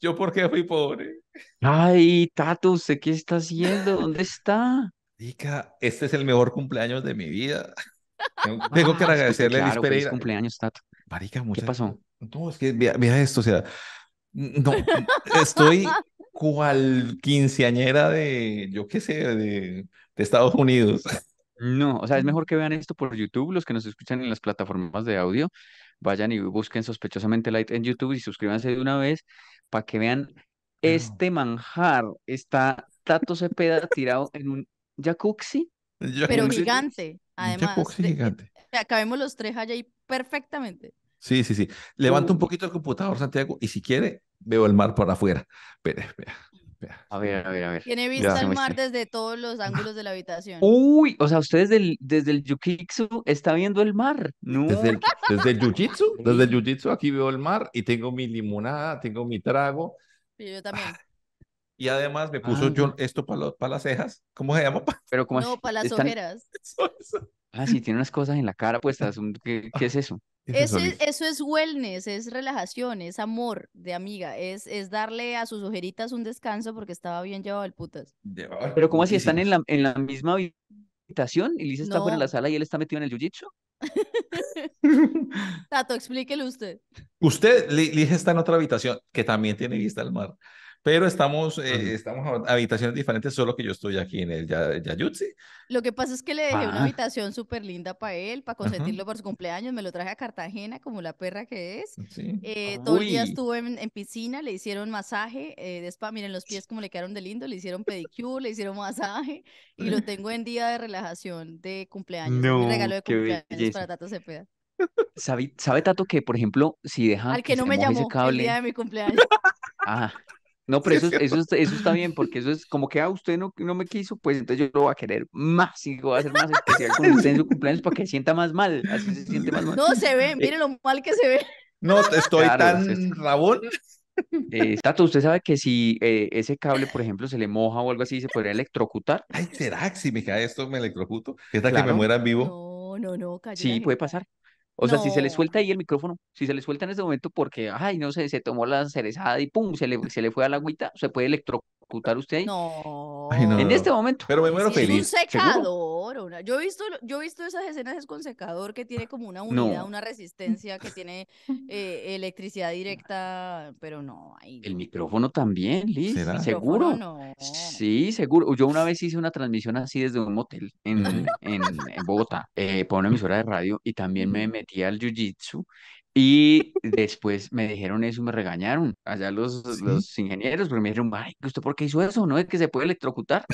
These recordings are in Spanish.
Yo porque fui pobre. Ay, Tato, sé qué está haciendo? ¿Dónde está? Dica, este es el mejor cumpleaños de mi vida. Tengo, que ah, agradecerle a Liz cumpleaños, Tato. Marica, muchas... ¿Qué pasó? No, es que mira, esto, o sea, no, estoy cual quinceañera de, yo qué sé, de, Estados Unidos. No, o sea, es mejor que vean esto por YouTube, los que nos escuchan en las plataformas de audio, vayan y busquen sospechosamente light en YouTube y suscríbanse de una vez para que vean este manjar. Está Tato Cepeda tirado en un jacuzzi. Pero gigante, además. gigante. Acabemos los tres allá ahí perfectamente. Sí, sí, sí. Levanta un poquito el computador, Santiago, y si quiere, veo el mar por afuera. Espera, a ver, a ver, a ver. Tiene vista el mar desde todos los ángulos de la habitación. Uy, o sea, ustedes del, desde el Yukitsu está viendo el mar. No. Desde el, desde el desde el yujitsu aquí veo el mar y tengo mi limonada, tengo mi trago. Y yo también. Y además me puso ah. yo esto para, las cejas. ¿Cómo se llama? Pero como no, para las ojeras. Ah, sí, tiene unas cosas en la cara puestas. ¿Qué, es eso? Eso es, wellness, es relajación, es amor de amiga, es, es darle a sus ojeritas un descanso porque estaba bien llevado el putas. Pero ¿cómo así? ¿Están en la, en la misma habitación? Y Lisa está fuera de la sala y él está metido en el jiu Tato, explíquelo usted. Usted, Lisa está en otra habitación que también tiene vista al mar pero estamos, eh, estamos en habitaciones diferentes, solo que yo estoy aquí en el Yayutsi. Lo que pasa es que le dejé una ah. habitación súper linda para él, para consentirlo por su cumpleaños, me lo traje a Cartagena como la perra que es. Eh, todo el día estuve en, piscina, le hicieron masaje eh, de spa, miren los pies como le quedaron de lindo, le hicieron pedicure, le hicieron masaje y lo tengo en día de relajación de cumpleaños, no, un regalo de cumpleaños para Tato Cepeda. ¿Sabe, Tato que, por ejemplo, si deja... Al que, no me llamó el día de mi cumpleaños. Ajá. Ah. No, pero eso, eso, eso, está bien, porque eso es como que, ah, usted no, no me quiso, pues entonces yo lo voy a querer más y voy a hacer más especial con usted en su cumpleaños para que sienta más mal. Así se siente más mal. No se ve, eh, mire lo mal que se ve. No, estoy tan rabón. Eh, Tato, usted sabe que si eh, ese cable, por ejemplo, se le moja o algo así, se podría electrocutar. Ay, será que si me cae esto, me electrocuto. ¿Qué que me muera en vivo? No, no, no, calla. Sí, puede pasar. O sea, si se le suelta ahí el micrófono, si se le suelta en este momento porque, ay, no sé, se tomó la cerezada y pum, se le, se le fue la agüita, se puede electrocutar usted No. En este momento. Pero me un secador. Yo, he visto, yo he visto esas escenas con secador que tiene como una unidad, una resistencia que tiene eh, electricidad directa, pero no. El micrófono también, listo. Seguro. Sí, seguro. Yo una vez hice una transmisión así desde un motel en, en, Bogotá, eh, por una emisora de radio, y también me metí al jiu-jitsu y después me dijeron eso, me regañaron allá los, los ingenieros, porque me dijeron, ay, ¿usted por qué hizo eso? ¿No es que se puede electrocutar?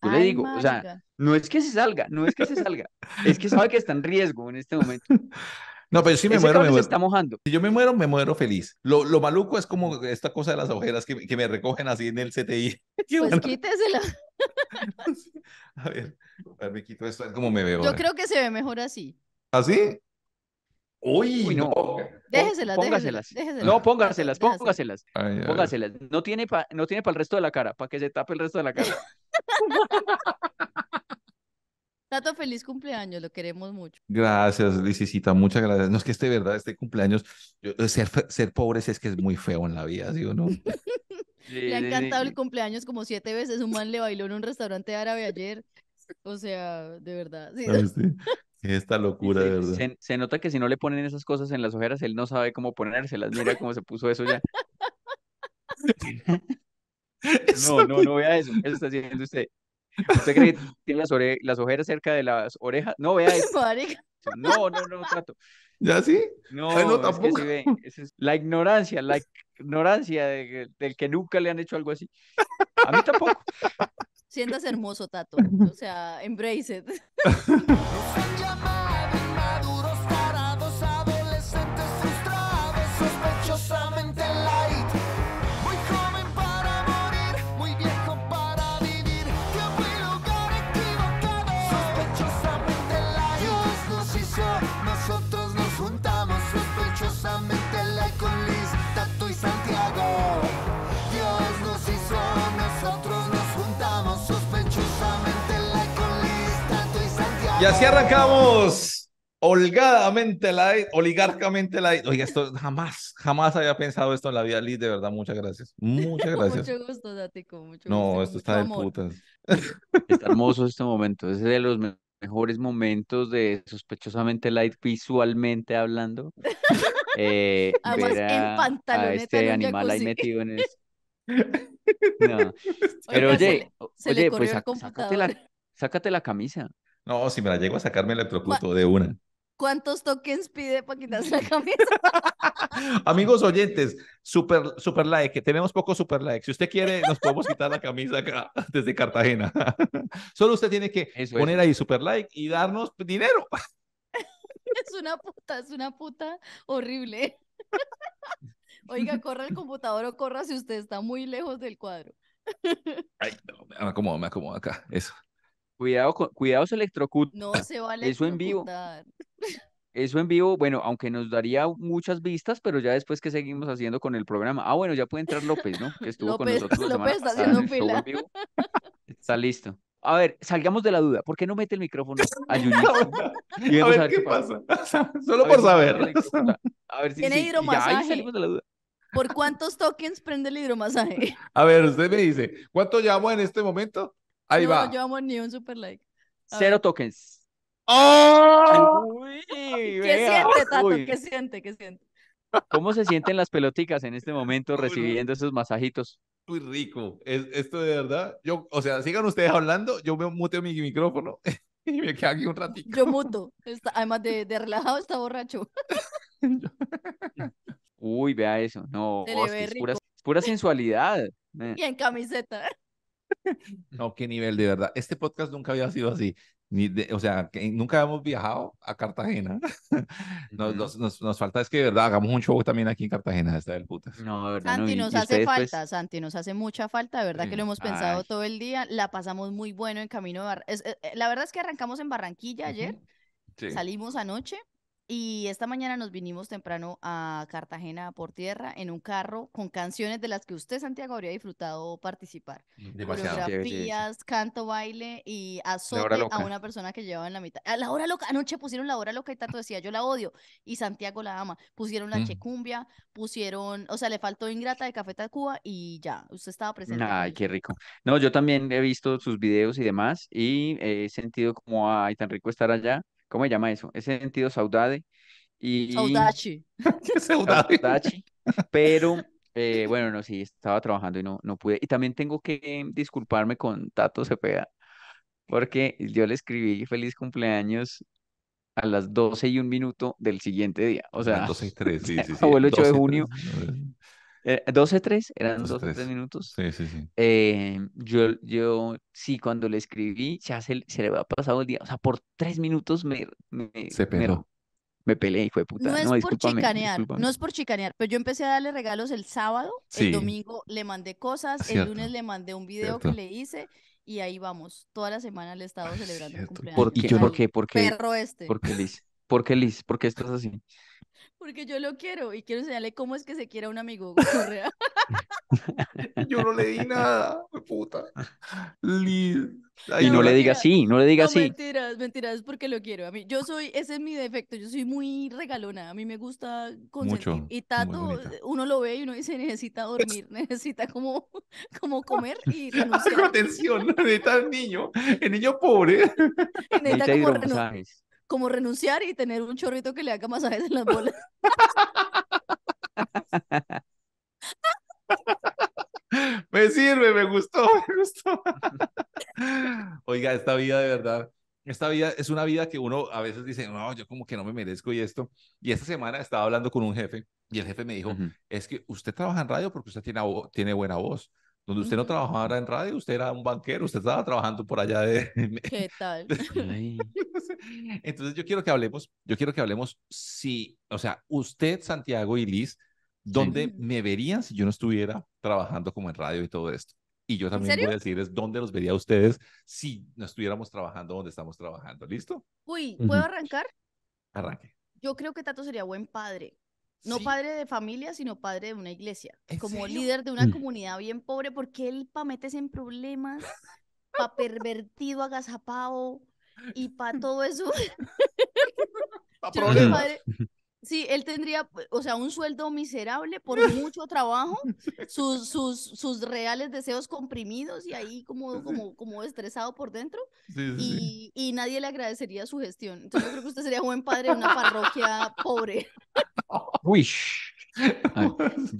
Yo le digo, o sea, no es que se salga, no es que se salga, es que sabe que está en riesgo en este momento. No, pero si me muero, me muero. está mojando. Si yo me muero, me muero feliz. Lo, lo maluco es como esta cosa de las ojeras que, que me recogen así en el CTI. Pues quítesela. A ver, a ver, me quito esto, es como me veo. Yo creo que se ve mejor así. ¿Así? ¿Ah, Uy, no. déjese las, póngaselas. No, póngaselas, póngaselas. Póngaselas. No tiene para no el resto de la cara, para que se tape el resto de la cara. Tato, feliz cumpleaños, lo queremos mucho. Gracias, Licicita, muchas gracias. No es que esté verdad, este cumpleaños, ser, pobre es que es muy feo en la vida, ¿sí o no? le ha encantado el cumpleaños como siete veces. Un man le bailó en un restaurante árabe ayer. O sea, de verdad. Esta locura, de verdad. Se, nota que si no le ponen esas cosas en las ojeras, él no sabe cómo ponérselas. Mira cómo se puso eso ya. no, no, no vea eso. Eso está haciendo usted. ¿Usted cree que tiene las, las ojeras cerca de las orejas? No vea eso. No, no, no, trato. ¿Ya sí? Ah, no, no tampoco. la ignorancia, la ignorancia del que nunca le han hecho algo así. A mí tampoco. Sientas hermoso, Tato. O sea, embrace it. Y así arrancamos holgadamente light, oligárcamente light, oiga esto jamás jamás había pensado esto en la vida Liz de verdad muchas gracias muchas gracias mucho gusto Datico mucho no esto está de putas está hermoso este momento es de los mejores momentos de sospechosamente light visualmente hablando eh, Además, en pantaloneta este animal ahí metido en eso. no. pero oye, oye pues sácate la camisa no, si me la llego a sacarme el electrocuto de una. ¿Cuántos tokens pide para quitarse la camisa? Amigos oyentes, super, super like. Tenemos pocos super like. Si usted quiere, nos podemos quitar la camisa acá desde Cartagena. Solo usted tiene que poner ahí super like y darnos dinero. Es una puta, es una puta horrible. Oiga, corra el computador o corra si usted está muy lejos del cuadro. Ay, me acomodo, me acomodo acá. Eso. Cuidado, cuidado No se va Eso en vivo. Eso en vivo, bueno, aunque nos daría muchas vistas, pero ya después que seguimos haciendo con el programa. Ah, bueno, ya puede entrar López, ¿no? Que estuvo con nosotros. López está haciendo fila. Está listo. A ver, salgamos de la duda. ¿Por qué no mete el micrófono a a ver, qué, pasa. Solo por saber. tiene hidromasaje. ¿Por cuántos tokens prende el hidromasaje? A ver, usted me dice, ¿cuánto llamo en este momento? Ahí no, va. No llevamos ni un super like. Cero tokens. ¡Oh! ¿Qué siente, Tato? ¿Qué siente? ¿Qué siente? ¿Cómo se sienten las peloticas en este momento recibiendo esos masajitos? Muy rico. Es, esto de verdad. Yo, o sea, sigan ustedes hablando. Yo me muteo mi micrófono y me quedo aquí un ratito. Yo muto. además de, relajado, está borracho. Uy, vea eso. No, es pura sensualidad. Y en camiseta. no, qué nivel, de verdad. Este podcast nunca había sido así. Ni o sea, nunca habíamos viajado a Cartagena. Nos, falta es que, de verdad, hagamos un show también aquí en Cartagena, está del putas. No, verdad, Santi nos hace pues falta, Santi nos hace mucha falta, de verdad que lo hemos pensado todo el día. La pasamos muy bueno en camino Bar... Eh, eh, la verdad es que arrancamos en Barranquilla ayer, salimos anoche y esta mañana nos vinimos temprano a Cartagena por tierra en un carro con canciones de las que usted, Santiago, habría disfrutado participar. Demasiado. Coreografías, canto, baile y azote a una persona que llevaba en la mitad. A la hora loca, anoche pusieron la hora loca y tanto decía, yo la odio y Santiago la ama. Pusieron la mm. checumbia, pusieron, o sea, le faltó Ingrata de Café Tacuba y ya, usted estaba presente. Ay, qué rico. No, yo también he visto sus videos y demás y he sentido como, ay, tan rico estar allá ¿cómo se llama eso? Ese sentido saudade. Y... Saudachi. Saudachi. Pero eh, bueno, no, sí, estaba trabajando y no, no pude. Y también tengo que disculparme con Tato Cepeda, porque yo le escribí feliz cumpleaños a las 12 y un minuto del siguiente día. O sea, 12 y 3, sí, sí, sí. 8 de junio. 12-3, eh, e eran 12-3 e e minutos. Sí, sí, sí. Eh, yo, yo, sí, cuando le escribí, ya se, se, le había pasado el día. O sea, por tres minutos me. se Me, peleé, y fue puta. No, es por chicanear, no es por chicanear, pero yo empecé a darle regalos el sábado, el domingo le mandé cosas, el lunes le mandé un video que le hice y ahí vamos. Toda la semana le he estado ah, celebrando cumpleaños. ¿Por qué? Este. ¿Por qué? ¿Por qué, Liz? ¿Por qué, Liz? ¿Por qué estás así? Porque yo lo quiero y quiero enseñarle cómo es que se quiera un amigo yo no le di nada, puta. y no, le diga así, no le diga así. Mentiras, mentiras, porque lo quiero. A mí, yo soy, ese es mi defecto, yo soy muy regalona, a mí me gusta consentir. y tanto, uno lo ve y uno dice, necesita dormir, necesita como, como comer y renunciar. atención, necesita el niño, el niño pobre. necesita, necesita como renunciar y tener un chorrito que le haga masajes en las bolas. me sirve, me gustó, me gustó. Oiga, esta vida de verdad, esta vida es una vida que uno a veces dice, no, yo como que no me merezco y esto. Y esta semana estaba hablando con un jefe y el jefe me dijo, es que usted trabaja en radio porque usted tiene, tiene buena voz donde usted no mm. trabajaba en radio, usted era un banquero, usted estaba trabajando por allá de... ¿Qué tal? Entonces yo quiero que hablemos, yo quiero que hablemos si, o sea, usted, Santiago y Liz, ¿dónde me verían si yo no estuviera trabajando como en radio y todo esto? Y yo también voy a es dónde los vería ustedes si no estuviéramos trabajando donde estamos trabajando. ¿Listo? Uy, ¿puedo arrancar? Arranque. Yo creo que Tato sería buen padre. No padre de familia, sino padre de una iglesia. Como líder de una mm. comunidad bien pobre, porque él pa' metes en problemas, pa' pervertido, agazapado y pa' todo eso. pa' Sí, él tendría, o sea, un sueldo miserable por mucho trabajo, sus, sus, sus reales deseos comprimidos y ahí como, como, como estresado por dentro. y, y, nadie le agradecería su gestión. Entonces yo creo que usted sería buen padre de una parroquia pobre. Uy.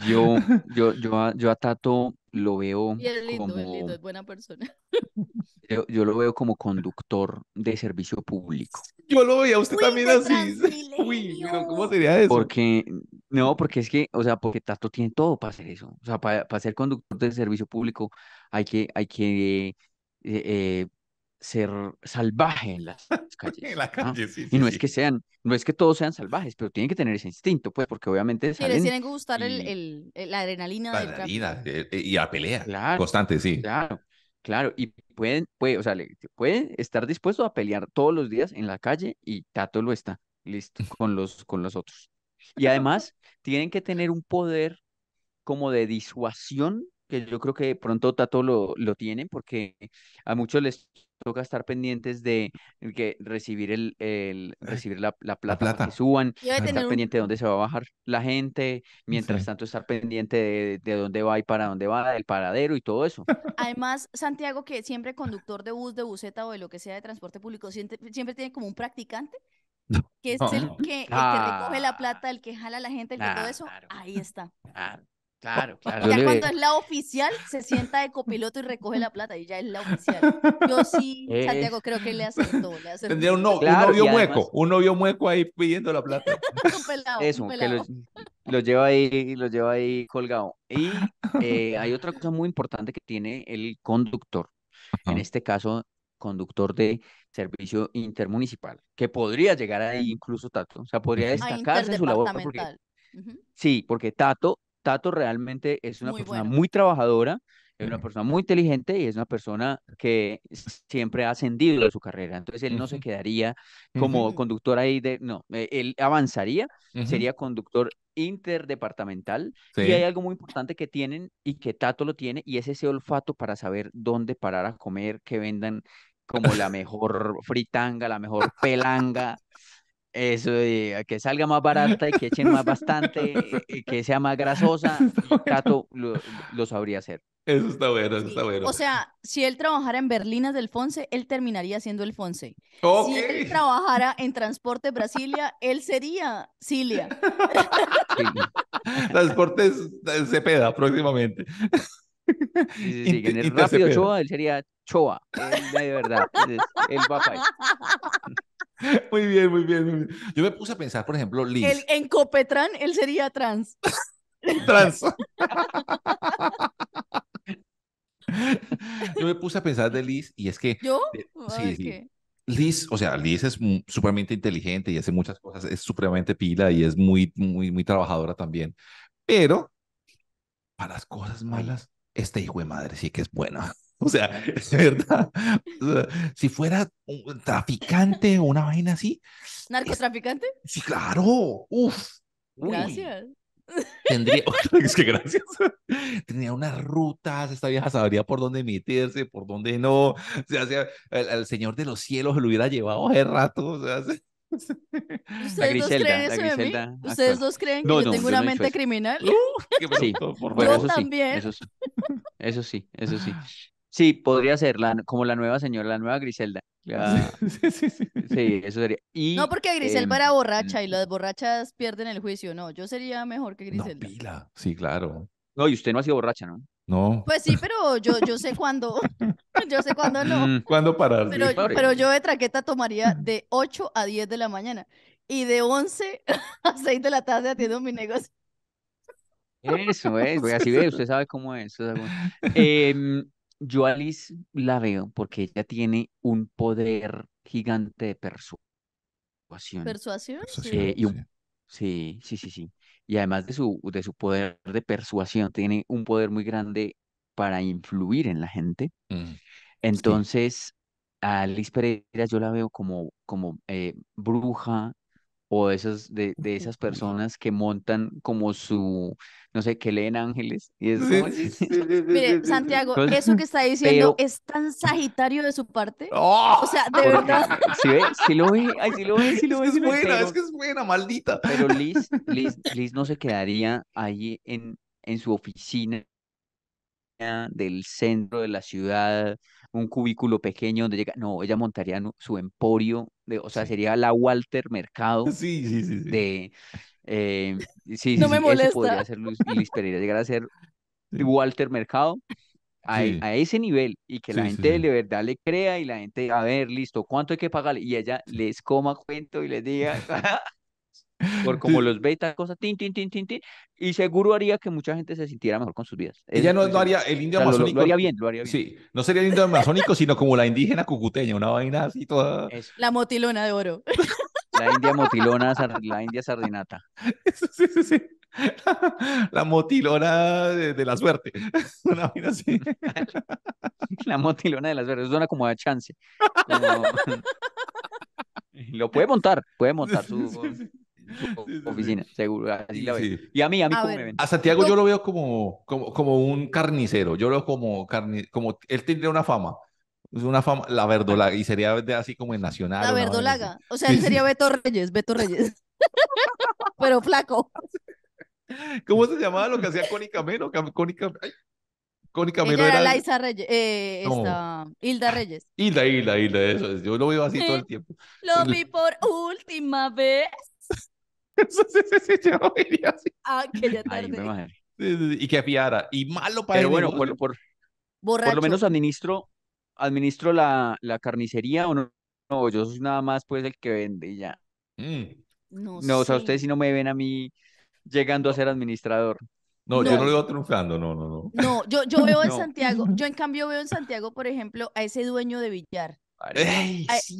yo, yo, yo, a, yo Tato lo veo y es lindo, como... es lindo, es buena persona. Yo, lo veo como conductor de servicio público. Yo lo veía usted también así. Uy, ¿cómo sería eso? Porque, no, porque es que, o sea, porque Tato tiene todo para hacer eso. O sea, para, ser conductor de servicio público hay que, hay que eh, eh, ser salvaje en las calles. en la ¿ah? calle, Sí, y no es que sean, no es que todos sean salvajes, pero tienen que tener ese instinto, pues, porque obviamente salen. les tienen que gustar el, el, la adrenalina. La eh, eh, y la pelea constante, sí. Claro, claro. Y pueden, o sea, pueden estar dispuestos a pelear todos los días en la calle y Tato lo está, listo, con los, con los otros. Y además tienen que tener un poder como de disuasión que yo creo que pronto Tato lo, lo tienen porque a muchos les toca estar pendientes de que recibir el, el eh, recibir la, la plata, que suban, estar pendiente de dónde se va a bajar la gente, mientras tanto estar pendiente de, dónde va y para dónde va, del paradero y todo eso. Además, Santiago, que siempre conductor de bus, de buseta o de lo que sea de transporte público, siempre, tiene como un practicante que es el, que, recoge la ah. plata, el que jala a la gente, el que todo ah, eso, ahí está. Claro, claro. Ya cuando es la oficial, se sienta de copiloto y recoge la plata y ya es la oficial. Yo sí, Santiago, creo que le hace Le Tendría un, novio mueco, un novio mueco ahí pidiendo la plata. un Eso, un lo, lleva ahí, lo lleva ahí colgado. Y eh, hay otra cosa muy importante que tiene el conductor. En este caso, conductor de servicio intermunicipal, que podría llegar ahí incluso Tato, o sea, podría destacarse su labor. Sí, porque Tato Tato realmente es una persona muy trabajadora, es una persona muy inteligente y es una persona que siempre ha ascendido en su carrera. Entonces él no se quedaría como conductor ahí de, no, eh, él avanzaría, sería conductor interdepartamental. Y hay algo muy importante que tienen y que Tato lo tiene y es ese olfato para saber dónde parar a comer, que vendan como la mejor fritanga, la mejor pelanga. Eso, que salga más barata y que echen más bastante, y que sea más grasosa, Tato lo, sabría hacer. Eso está bueno, eso está bueno. O sea, si él trabajara en Berlinas del Fonse, él terminaría siendo el Fonse. Si él trabajara en Transporte Brasilia, él sería Cilia. Transporte Transportes Cepeda próximamente. Sí, en el rápido Choa, él sería Choa. Él, de verdad. Él, papá Muy bien, muy bien, Yo me puse a pensar, por ejemplo, Liz. en Copetran, él sería trans. trans. Yo me puse a pensar de Liz y es que... ¿Yo? sí, Liz, o sea, Liz es supremamente inteligente y hace muchas cosas, es supremamente pila y es muy, muy, muy trabajadora también. Pero para las cosas malas, este hijo de madre sí que es buena. O sea, es verdad. si fuera un traficante o una vaina así. ¿Narcotraficante? Sí, claro. Uf. Gracias. Tendría, es que gracias. Tenía unas rutas, esta vieja sabría por dónde meterse, por dónde no. O sea, el, Señor de los Cielos lo hubiera llevado hace rato. O sea, ¿Ustedes Griselda, dos creen eso mí? ¿Ustedes dos creen que yo tengo una mente criminal? por favor, yo eso también. eso, sí, eso sí. Sí, podría ser la, como la nueva señora, la nueva Griselda. Sí, sí, sí. sí, eso sería. no, porque Griselda em, era borracha y las borrachas pierden el juicio. No, yo sería mejor que Griselda. No, pila. Sí, claro. No, y usted no ha sido borracha, ¿no? No. Pues sí, pero yo, yo sé cuándo. yo sé cuándo no. Mm, ¿Cuándo parar? Pero, yo de traqueta tomaría de 8 a 10 de la mañana y de 11 a 6 de la tarde atiendo mi negocio. Eso es, güey, así ve, usted sabe cómo es. Sabe cómo es. Eh, yo a la veo porque ella tiene un poder gigante de persuasión. ¿Persuasión? Eh, sí, sí, sí, sí. Y además de su, de su poder de persuasión, tiene un poder muy grande para influir en la gente. Mm, Entonces, a Alice Pereira yo la veo como, como eh, bruja o esas, de, de, esas personas que montan como su, no sé, que leen ángeles. Y es Mire, Santiago, eso que está diciendo es tan sagitario de su parte. O sea, de verdad. Sí, lo ve, ay, sí lo ve, sí lo ve. Es, buena, es que es buena, maldita. Pero Liz, Liz, Liz no se quedaría ahí en, en su oficina del centro de la ciudad, un cubículo pequeño donde llega. No, ella montaría su emporio, de, o sea, sería la Walter Mercado. Sí, sí, sí. De, eh, sí, no me molesta. Eso podría ser Luis, Pereira, llegar a ser Walter Mercado. A, e, a ese nivel y que la gente de verdad le crea y la gente, a ver, listo, ¿cuánto hay que pagarle? Y ella les coma cuento y les diga, ah, por como los beta, cosas, tin, tin, tin, tin, tin, y seguro haría que mucha gente se sintiera mejor con sus vidas. Ella no, lo haría el indio amazónico. Lo, lo, haría bien, lo haría bien. Sí, no sería el indio amazónico, sino como la indígena cucuteña, una vaina así toda. La motilona de oro. La india motilona, la india sardinata. sí, sí, sí. La motilona de, la suerte. Una vaina así. La motilona de la suerte. Suena como de chance. Lo puede montar, puede montar su oficina, seguro. Y a mí, a mí como me ven. A Santiago yo lo veo como, como, como un carnicero. Yo lo veo como, como él tendría una fama. Una fama, la verdolaga, y sería así como en Nacional. La verdolaga. O sea, él sería Beto Reyes, Beto Reyes. Pero flaco. ¿Cómo se llamaba lo que hacía Cónica Melo? Cónica, Cónica Melo era, Laiza Reyes, eh, esta, Hilda Reyes. Hilda, Hilda, Hilda, eso Yo lo veo así todo el tiempo. Lo vi por última vez. Ah, que ya Y que fiara. Y malo para Pero bueno, por, por, por, lo menos administro, administro la, la carnicería o no, no, yo soy nada más pues el que vende ya. Mm. No, no o sea, ustedes si no me ven a mí llegando a ser administrador. No, yo no lo veo triunfando, no, no, no. No, yo, yo veo en Santiago, yo en cambio veo en Santiago, por ejemplo, a ese dueño de billar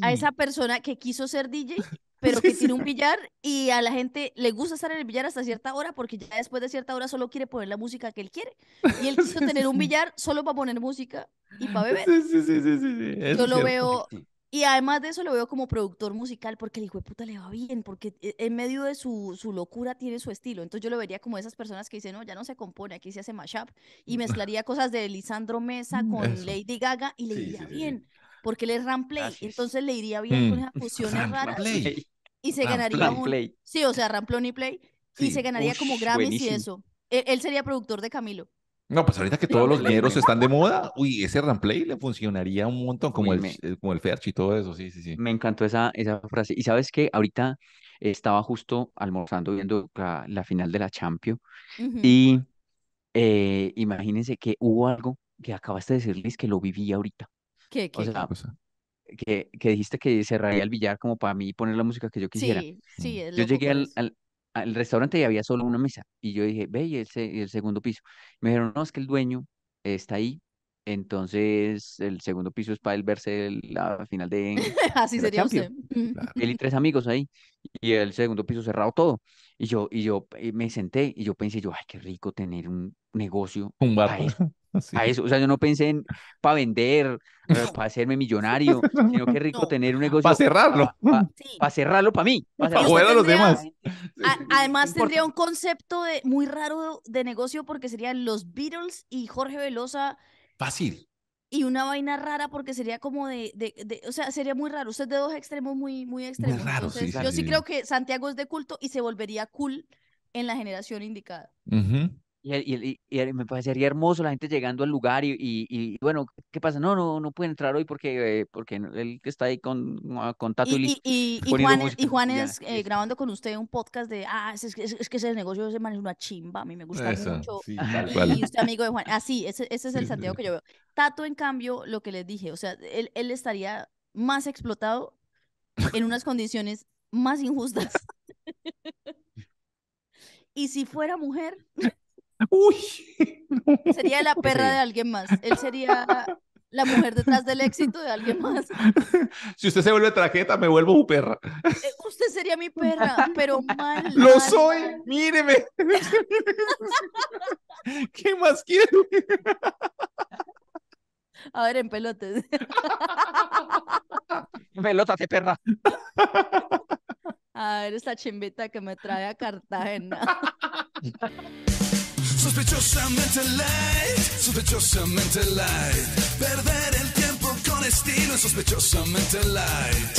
a, esa persona que quiso ser DJ, pero que tiene un billar y a la gente le gusta estar en el billar hasta cierta hora porque ya después de cierta hora solo quiere poner la música que él quiere. Y él quiso tener un billar solo para poner música y para beber. Yo lo veo, y además de eso lo veo como productor musical porque el hijo de puta le va bien, porque e, en medio de su, locura tiene su estilo. Entonces yo lo vería como esas personas que dicen, no, ya no se compone, aquí se hace mashup. Y mezclaría cosas de Lisandro Mesa mm, con Lady Gaga y le iría bien porque él es Ramplay. Entonces le iría bien con mm. esas fusiones raras. Y se ganaría un... Sí, o sea, Ramplay y Play. Y se ganaría como Grammys y eso. E-, él, sería productor de Camilo. No, pues ahorita que todos los dineros están de moda, uy, ese Ramplay le funcionaría un montón, como el, eh, como el Ferch y todo eso, sí, sí, sí. Me encantó esa, esa frase. Y sabes que ahorita estaba justo almorzando viendo la, final de la Champions y eh, imagínense que hubo algo que acabaste de decirles que lo viví ahorita. ¿Qué, que, que, dijiste que cerraría el billar como para mí poner la música que yo quisiera. Sí, sí, Yo llegué al, al, restaurante y había solo una mesa. Y yo dije, ve, y el, segundo piso. Me dijeron, no, es que el dueño está ahí entonces, el segundo piso es para él verse la final de. Así sería usted. Él y tres amigos ahí. Y el segundo piso cerrado todo. Y yo, y yo eh, me senté y yo pensé, yo, ay, qué rico tener un negocio. Un bar. A eso, o sea, yo no pensé en para vender, eh, para hacerme millonario, sino que rico tener un negocio. Para cerrarlo. Para cerrarlo para mí. Para jugar a los demás. además, tendría un concepto de, muy raro de negocio porque serían los Beatles y Jorge Velosa. Fácil. Y una vaina rara porque sería como de, de, de o sea, sería muy raro. Usted es de dos extremos muy, muy extremos. raro, sí, yo sí creo que Santiago es de culto y se volvería cool en la generación indicada. Ajá. Y, y, me parecería hermoso la gente llegando al lugar y, bueno, ¿qué pasa? No, no, no pueden entrar hoy porque, eh, porque él está ahí con, ah, Tato y, Juan, y Juan eh, es grabando con usted un podcast de, ah, es, que ese negocio ese man es una chimba, a mí me gusta mucho. amigo de Juan, así, ah, ese, ese es el Santiago que yo veo. Tato, en cambio, lo que les dije, o sea, él, él estaría más explotado en unas condiciones más injustas. y si fuera mujer... Uy. Sería la perra de alguien más. Él sería la mujer detrás del éxito de alguien más. Si usted se vuelve trajeta me vuelvo su perra. Eh, usted sería mi perra, pero mal. Lo soy, míreme. ¿Qué más quiero A ver, en pelotes. de perra. A ver, esta chimbita que me trae a Cartagena. Sospechosamente light, sospechosamente light. Perder el tiempo con estilo es sospechosamente light.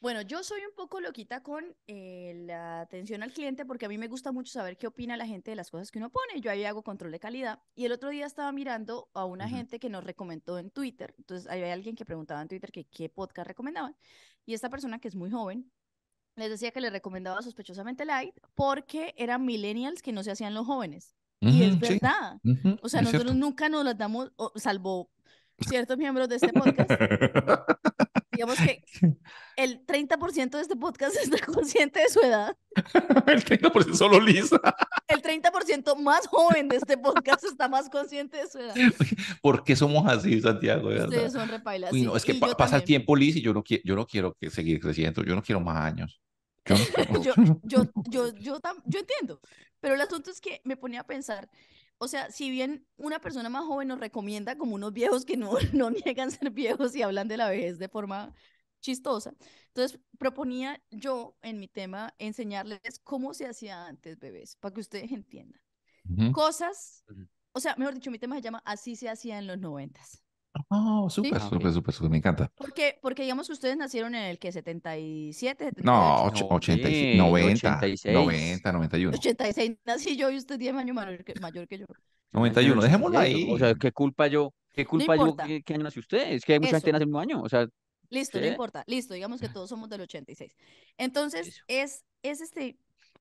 Bueno, yo soy un poco loquita con eh, la atención al cliente porque a mí me gusta mucho saber qué opina la gente de las cosas que uno pone. Yo ahí hago control de calidad y el otro día estaba mirando a una gente que nos recomendó en Twitter. Entonces, ahí hay alguien que preguntaba en Twitter qué podcast recomendaban y esta persona que es muy joven les decía que le recomendaba sospechosamente light porque eran millennials que no se hacían los jóvenes. y es verdad. o sea, nosotros nunca nos las damos, salvo ciertos miembros de este podcast. digamos que el 30% de este podcast está consciente de su edad. el 30% solo Lisa. el 30% más joven de este podcast está más consciente de su edad. ¿Por qué somos así, Santiago? Ustedes son repailas. es que pasa el tiempo, lisa y yo no, yo no quiero que seguir creciendo, yo no quiero más años. Yo, yo, yo, yo, yo entiendo, pero el asunto es que me ponía a pensar, o sea, si bien una persona más joven nos recomienda como unos viejos que no, no niegan ser viejos y hablan de la vejez de forma chistosa, entonces proponía yo en mi tema enseñarles cómo se hacía antes, bebés, para que ustedes entiendan. Cosas, o sea, mejor dicho, mi tema se llama Así se hacía en los noventas. Oh, súper, súper, súper, súper, me encanta. Porque, porque digamos que ustedes nacieron en el que 77, No, 86, 90, 90, 91. 86 nací yo y usted 10 años mayor que, mayor que yo. 91, dejémoslo ahí. O sea, ¿qué culpa yo? ¿Qué culpa yo ¿Qué año nació usted? Es que hay mucha gente que el mismo año. O sea, Listo, no importa. Listo, digamos que ah. todos somos del 86. Entonces, es, es este,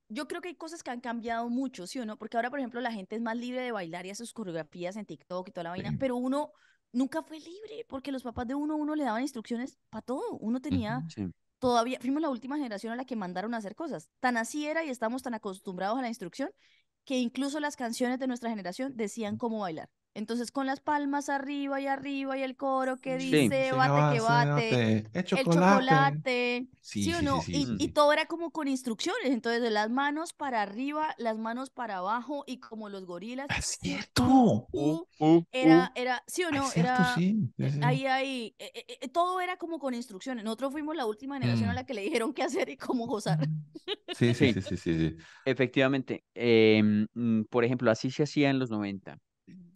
yo creo que hay cosas que han cambiado mucho, ¿sí o no? Porque ahora, por ejemplo, la gente es más libre de bailar y hacer sus coreografías en TikTok y toda la vaina, pero uno, nunca fue libre, porque los papás de uno a uno le daban instrucciones para todo. Uno tenía, todavía, fuimos la última generación a la que mandaron a hacer cosas. Tan así era y estamos tan acostumbrados a la instrucción que incluso las canciones de nuestra generación decían cómo bailar. Entonces con las palmas arriba y arriba y el coro que dice, bate que bate, el chocolate, sí, o no? Y, todo era como con instrucciones, entonces de las manos para arriba, las manos para abajo y como los gorilas. Es cierto. era, era, sí o no, era ahí, ahí, eh, eh, eh, todo era como con instrucciones. Nosotros fuimos la última generación a mm. la que le dijeron qué hacer y cómo gozar. Mm. Sí, sí, sí, sí, Efectivamente, em, mm, por ejemplo, así se hacía en los 90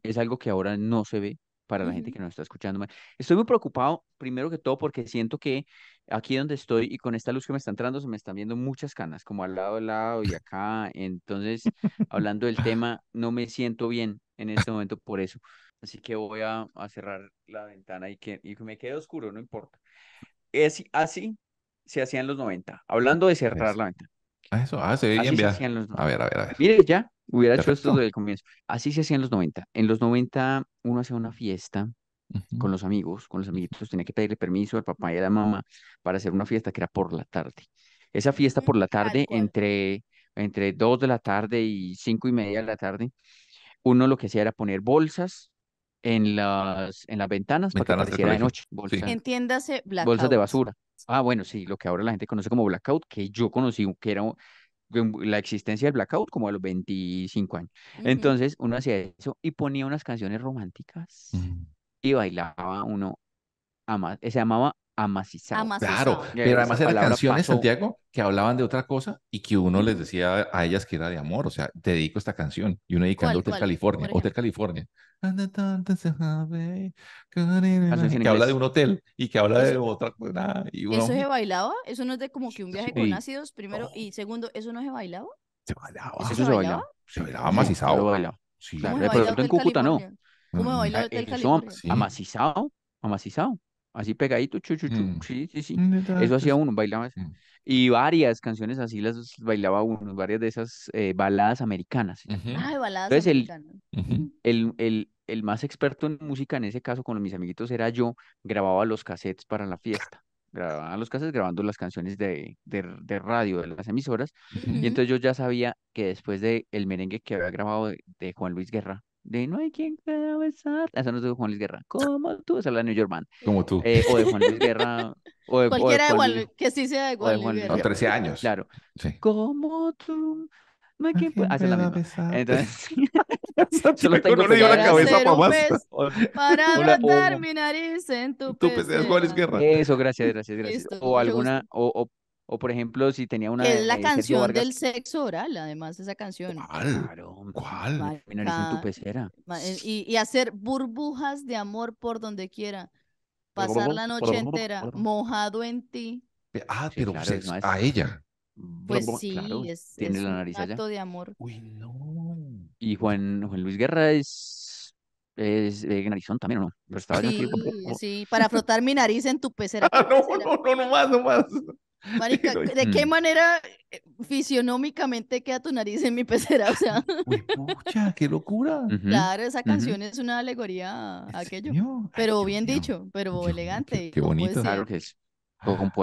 es algo que ahora no se ve para la gente que nos está escuchando. Estoy muy preocupado, primero que todo, porque siento que aquí donde estoy y con esta luz que me está entrando, se me están viendo muchas canas, como al lado, al lado y acá. Entonces, hablando del tema, no me siento bien en este momento por eso. Así que voy a, cerrar la ventana y que, me quede oscuro, no importa. Es, eh, así se hacían los 90, hablando de cerrar la ventana. Ah, eso, ah, se ve bien, A ver, a ver, a ver. Mire, ya, Hubiera hecho esto desde el comienzo. Así se hacía en los 90. En los 90 uno hacía una fiesta con los amigos, con los amiguitos, tenía que pedirle permiso al papá y a la mamá para hacer una fiesta que era por la tarde. Esa fiesta mm, por la tarde, entre, entre 2 de la tarde y 5 y media de la tarde, uno lo que hacía era poner bolsas en las, en las ventanas, para que pareciera de noche. Entiéndase Bolsas de basura. Ah, bueno, sí, lo que ahora la gente conoce como blackout, que yo conocí que era la existencia del blackout como a los 25 años. Entonces uno hacía eso y ponía unas canciones románticas mm. y bailaba uno, ama, se llamaba amacizado. Claro, pero además eran canciones, Santiago, que hablaban de otra cosa y que uno les decía a ellas que era de amor, o sea, te dedico esta canción y uno dedicando Hotel California, Hotel California. Que, que habla de un hotel y que habla de otra cosa. ¿Eso se mm. bailaba? ¿Eso no es de como que un viaje con ácidos, primero? Y segundo, ¿eso no se bailaba? Se bailaba. ¿Eso, se, bailaba? Se bailaba amacizado. Sí, bailaba. pero en Cúcuta no. ¿Cómo mm. bailaba Hotel California? Amacizado, amacizado así pegadito, chu, mm. sí, sí, sí. Mm, Eso hacía uno, bailaba mm. Y varias canciones así las bailaba uno, varias de esas eh, baladas americanas. Ah, baladas Entonces, americanas. El, el, el, el, más experto en música en ese caso con mis amiguitos era yo, grababa los cassettes para la fiesta. Grababa los cassettes grabando las canciones de, de, de radio de las emisoras. Y entonces yo ya sabía que después de el merengue que había grabado de Juan Luis Guerra, de no hay quien pueda besar. Eso ah, no es de Juan Luis Guerra. Como tú, esa es la New York Man. Como tú. Eh, o de Juan Luis Guerra. O de, Cualquiera o de Juan, de Juan, que sí sea de Juan, Luis Juan Luis Guerra. No, 13 años. Claro. Sí. Como tú. No hay quien pueda. Besar. Entonces. Solo tengo no le dio la cabeza pues. para más. Para brotar mi nariz en tu, tu pez. Es Juan Luis Guerra. Eso, gracias, gracias, gracias. Listo, o alguna, o, o o por ejemplo, si tenía una... Es la canción del sexo oral, además, esa canción. ¿Cuál? Claro, ¿cuál? Mi nariz en tu pecera. Eh, y, hacer burbujas de amor por donde quiera. Pasar la noche entera mojado en ti. Ah, pero a ella. Pues sí, es, la nariz un acto de amor. Uy, no. Y Juan, Juan Luis Guerra es es narizón también, ¿o no? Pues estaba sí, sí, para frotar mi nariz en tu pecera. Ah, no, no, no, no más, no más. Marica, ¿de qué mm. manera eh, fisionómicamente queda tu nariz en mi pecera? O sea. pucha, qué locura. Claro, esa canción es una alegoría a aquello. Pero bien dicho, pero elegante. Qué, bonito. Claro que es. Todo un, ah.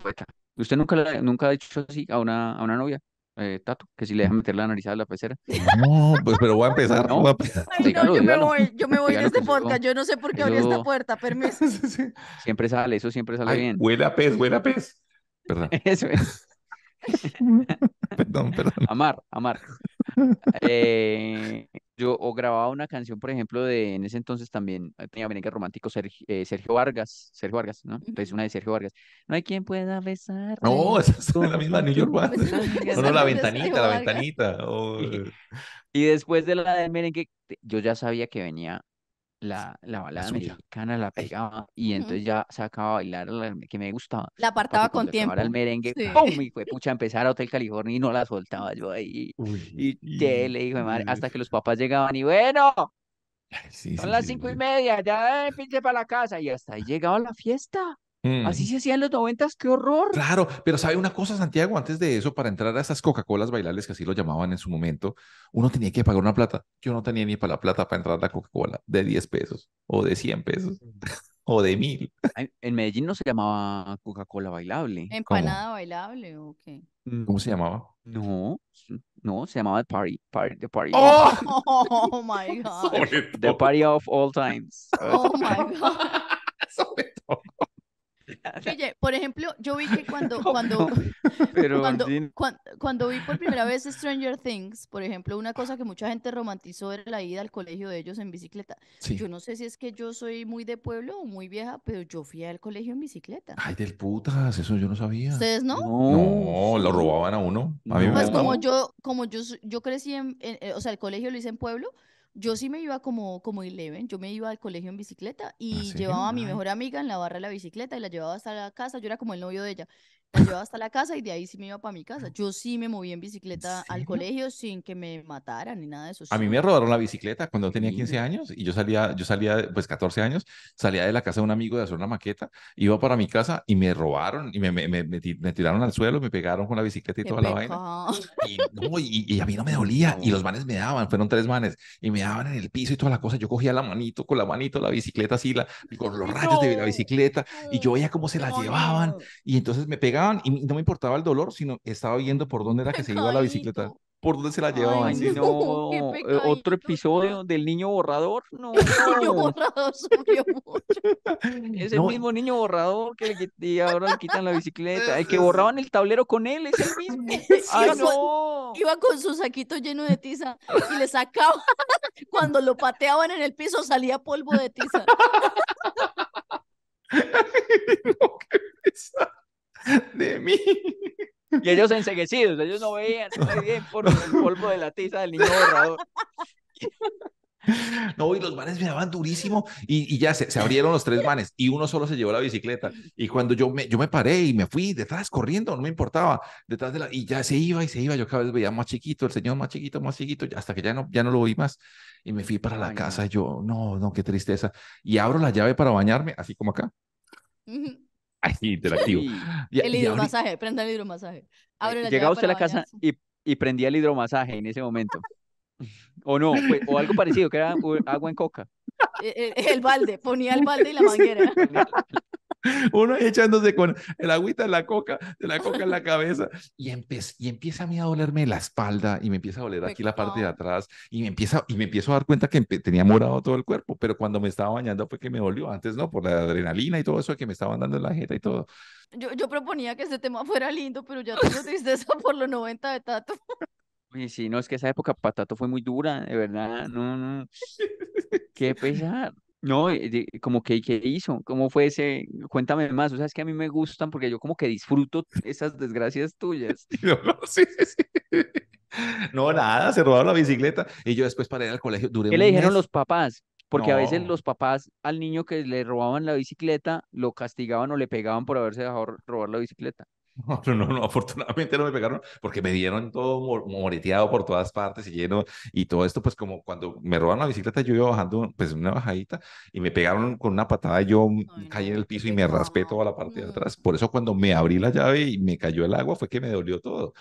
poeta, ¿Usted nunca, nunca ha dicho así a una, a una novia? eh, Tato, que si le dejas meter la nariz a la pecera. No, pues pero voy a empezar. No. Ay, no, yo, Me voy, yo me voy de este podcast, yo no sé por qué abrí esta puerta, permiso. Siempre sale, eso siempre sale bien. bien. a pez, a pez. Perdón. Eso es. perdón, perdón. Amar, amar. Eh, yo grababa una canción, por ejemplo, de en ese entonces también eh, tenía merengue romántico eh, Sergio, Vargas, Sergio Vargas, ¿no? Entonces una de Sergio Vargas. No hay quien pueda besar. No, esa es la misma New York solo la ventanita, la ventanita. Oh. Y, después de la de merengue, yo ya sabía que venía la, la balada mexicana la pegaba y entonces ya sacaba a bailar que me gustaba. La apartaba con tiempo. el merengue, Y fue pucha, empezar a Hotel California y no la soltaba yo ahí. y le dijo madre, hasta que los papás llegaban y bueno, son las cinco y media, ya eh, pinche para la casa. Y hasta ahí llegaba la fiesta. Así mm. se hacían en los noventas, qué horror. Claro, pero sabe una cosa, Santiago, antes de eso, para entrar a esas Coca-Colas bailables, que así lo llamaban en su momento, uno tenía que pagar una plata. Yo no tenía ni para la plata para entrar a la Coca-Cola de 10 pesos o de 100 pesos. o de mil. En Medellín no se llamaba Coca-Cola bailable. Empanada bailable, ¿o qué? Mm. ¿Cómo se llamaba? No, no, se llamaba Party, Party, The Party. Oh, oh my God. The Party of All Times. Oh my God. Sobre todo. Oye, por ejemplo, yo vi que cuando, cuando, cuando, cuando, vi por primera vez Stranger Things, por ejemplo, una cosa que mucha gente romantizó era la ida al colegio de ellos en bicicleta. Yo no sé si es que yo soy muy de pueblo o muy vieja, pero yo fui al colegio en bicicleta. Ay, del putas, eso yo no sabía. ¿Ustedes no? No, lo robaban a uno. A mí pues como yo, como yo, yo crecí en, eh, o sea, el colegio lo hice en pueblo, yo sí me iba como, como Eleven, yo me iba al colegio en bicicleta y ¿Ah, llevaba a mi mejor amiga en la barra de la bicicleta y la llevaba hasta la casa, yo era como el novio de ella yo hasta la casa y de ahí sí me iba para mi casa. Yo sí me moví en bicicleta al colegio sin que me mataran ni nada de eso. A mí me robaron la bicicleta cuando tenía 15 años y yo salía, yo salía, pues 14 años, salía de la casa de un amigo de hacer una maqueta, iba para mi casa y me robaron y me, me, me, tiraron al suelo, me pegaron con la bicicleta y toda la vaina. Y, no, y, a mí no me dolía y los manes me daban, fueron tres manes y me daban en el piso y toda la cosa. Yo cogía la manito, con la manito la bicicleta así, la, con los rayos de la bicicleta y yo veía cómo se la llevaban y entonces me pegaban y no me importaba el dolor, sino estaba viendo por dónde era que se iba la bicicleta, por dónde se la llevaban. otro episodio del niño borrador, no. El niño borrador mucho. Es el mismo niño borrador que ahora le quitan la bicicleta. El que borraban el tablero con él es el mismo. Ah, iba, con, su saquito lleno de tiza y le sacaba. Cuando lo pateaban en el piso salía polvo de tiza. no, qué de mí. Y ellos enseguecidos, ellos no veían, por el polvo de la tiza del niño borrador. No, y los manes me durísimo y, ya se, abrieron los tres manes y uno solo se llevó la bicicleta. Y cuando yo me, yo me paré y me fui detrás corriendo, no me importaba, detrás de la, y ya se iba y se iba, yo cada vez veía más chiquito, el señor más chiquito, más chiquito, hasta que ya no, ya no lo vi más. Y me fui para la casa, yo, no, no, qué tristeza. Y abro la llave para bañarme, así como acá interactivo. el hidromasaje, prenda el hidromasaje. Llegaba usted a la casa y, y, prendía el hidromasaje en ese momento. o no, pues, o algo parecido, que era agua en coca. E, e, el, balde, ponía el balde y la manguera. Uno echándose con el agüita de la coca, de la coca en la cabeza. Y, y empieza a mí a dolerme la espalda y me empieza a doler aquí la parte de atrás y me, empieza, y me empiezo a dar cuenta que tenía morado todo el cuerpo, pero cuando me estaba bañando fue que me dolió. Antes no, por la adrenalina y todo eso que me estaban dando en la jeta y todo. Yo, yo proponía que este tema fuera lindo, pero ya tengo tristeza por los 90 de Tato. y sí, no, es que esa época patato fue muy dura, de verdad. No, no. Qué pesar. No, eh, como que, ¿qué hizo? ¿Cómo fue ese? Cuéntame más, o sea, es que a mí me gustan porque yo como que disfruto esas desgracias tuyas. No, nada, se robaron la bicicleta y yo después para ir al colegio duré ¿Qué le dijeron los papás? Porque a veces los papás al niño que le robaban la bicicleta lo castigaban o le pegaban por haberse dejado robar la bicicleta. No, no, no, afortunadamente no me pegaron porque me dieron todo moreteado por todas partes y lleno y todo esto, pues como cuando me robaron la bicicleta, yo iba bajando pues una bajadita y me pegaron con una patada, yo caí en el piso y me raspé toda la parte de atrás. Por eso cuando me abrí la llave y me cayó el agua fue que me dolió todo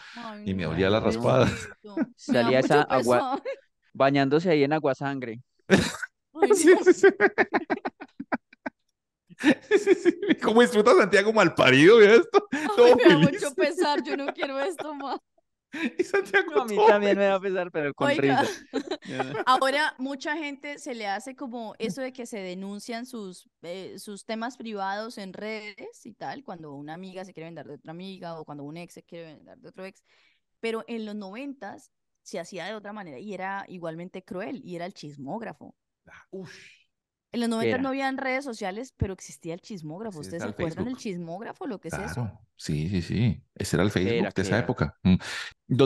y me dolía la raspada. Salía esa agua bañándose ahí en agua sangre. ¿Cómo disfruta Santiago malparido? parido esto? me da mucho pesar, yo no quiero esto más. Y Santiago a mí también me da pesar, pero con Oiga. Ahora mucha gente se le hace como eso de que se denuncian sus, eh, sus temas privados en redes y tal, cuando una amiga se quiere vender de otra amiga o cuando un ex se quiere vender de otro ex. Pero en los noventas se hacía de otra manera y era igualmente cruel y era el chismógrafo. Ah, Uf. En los 90 no había redes sociales, pero existía el chismógrafo. ¿Ustedes se acuerdan del chismógrafo? Lo que es Sí, sí, sí. Ese era el Facebook de esa época. Mm.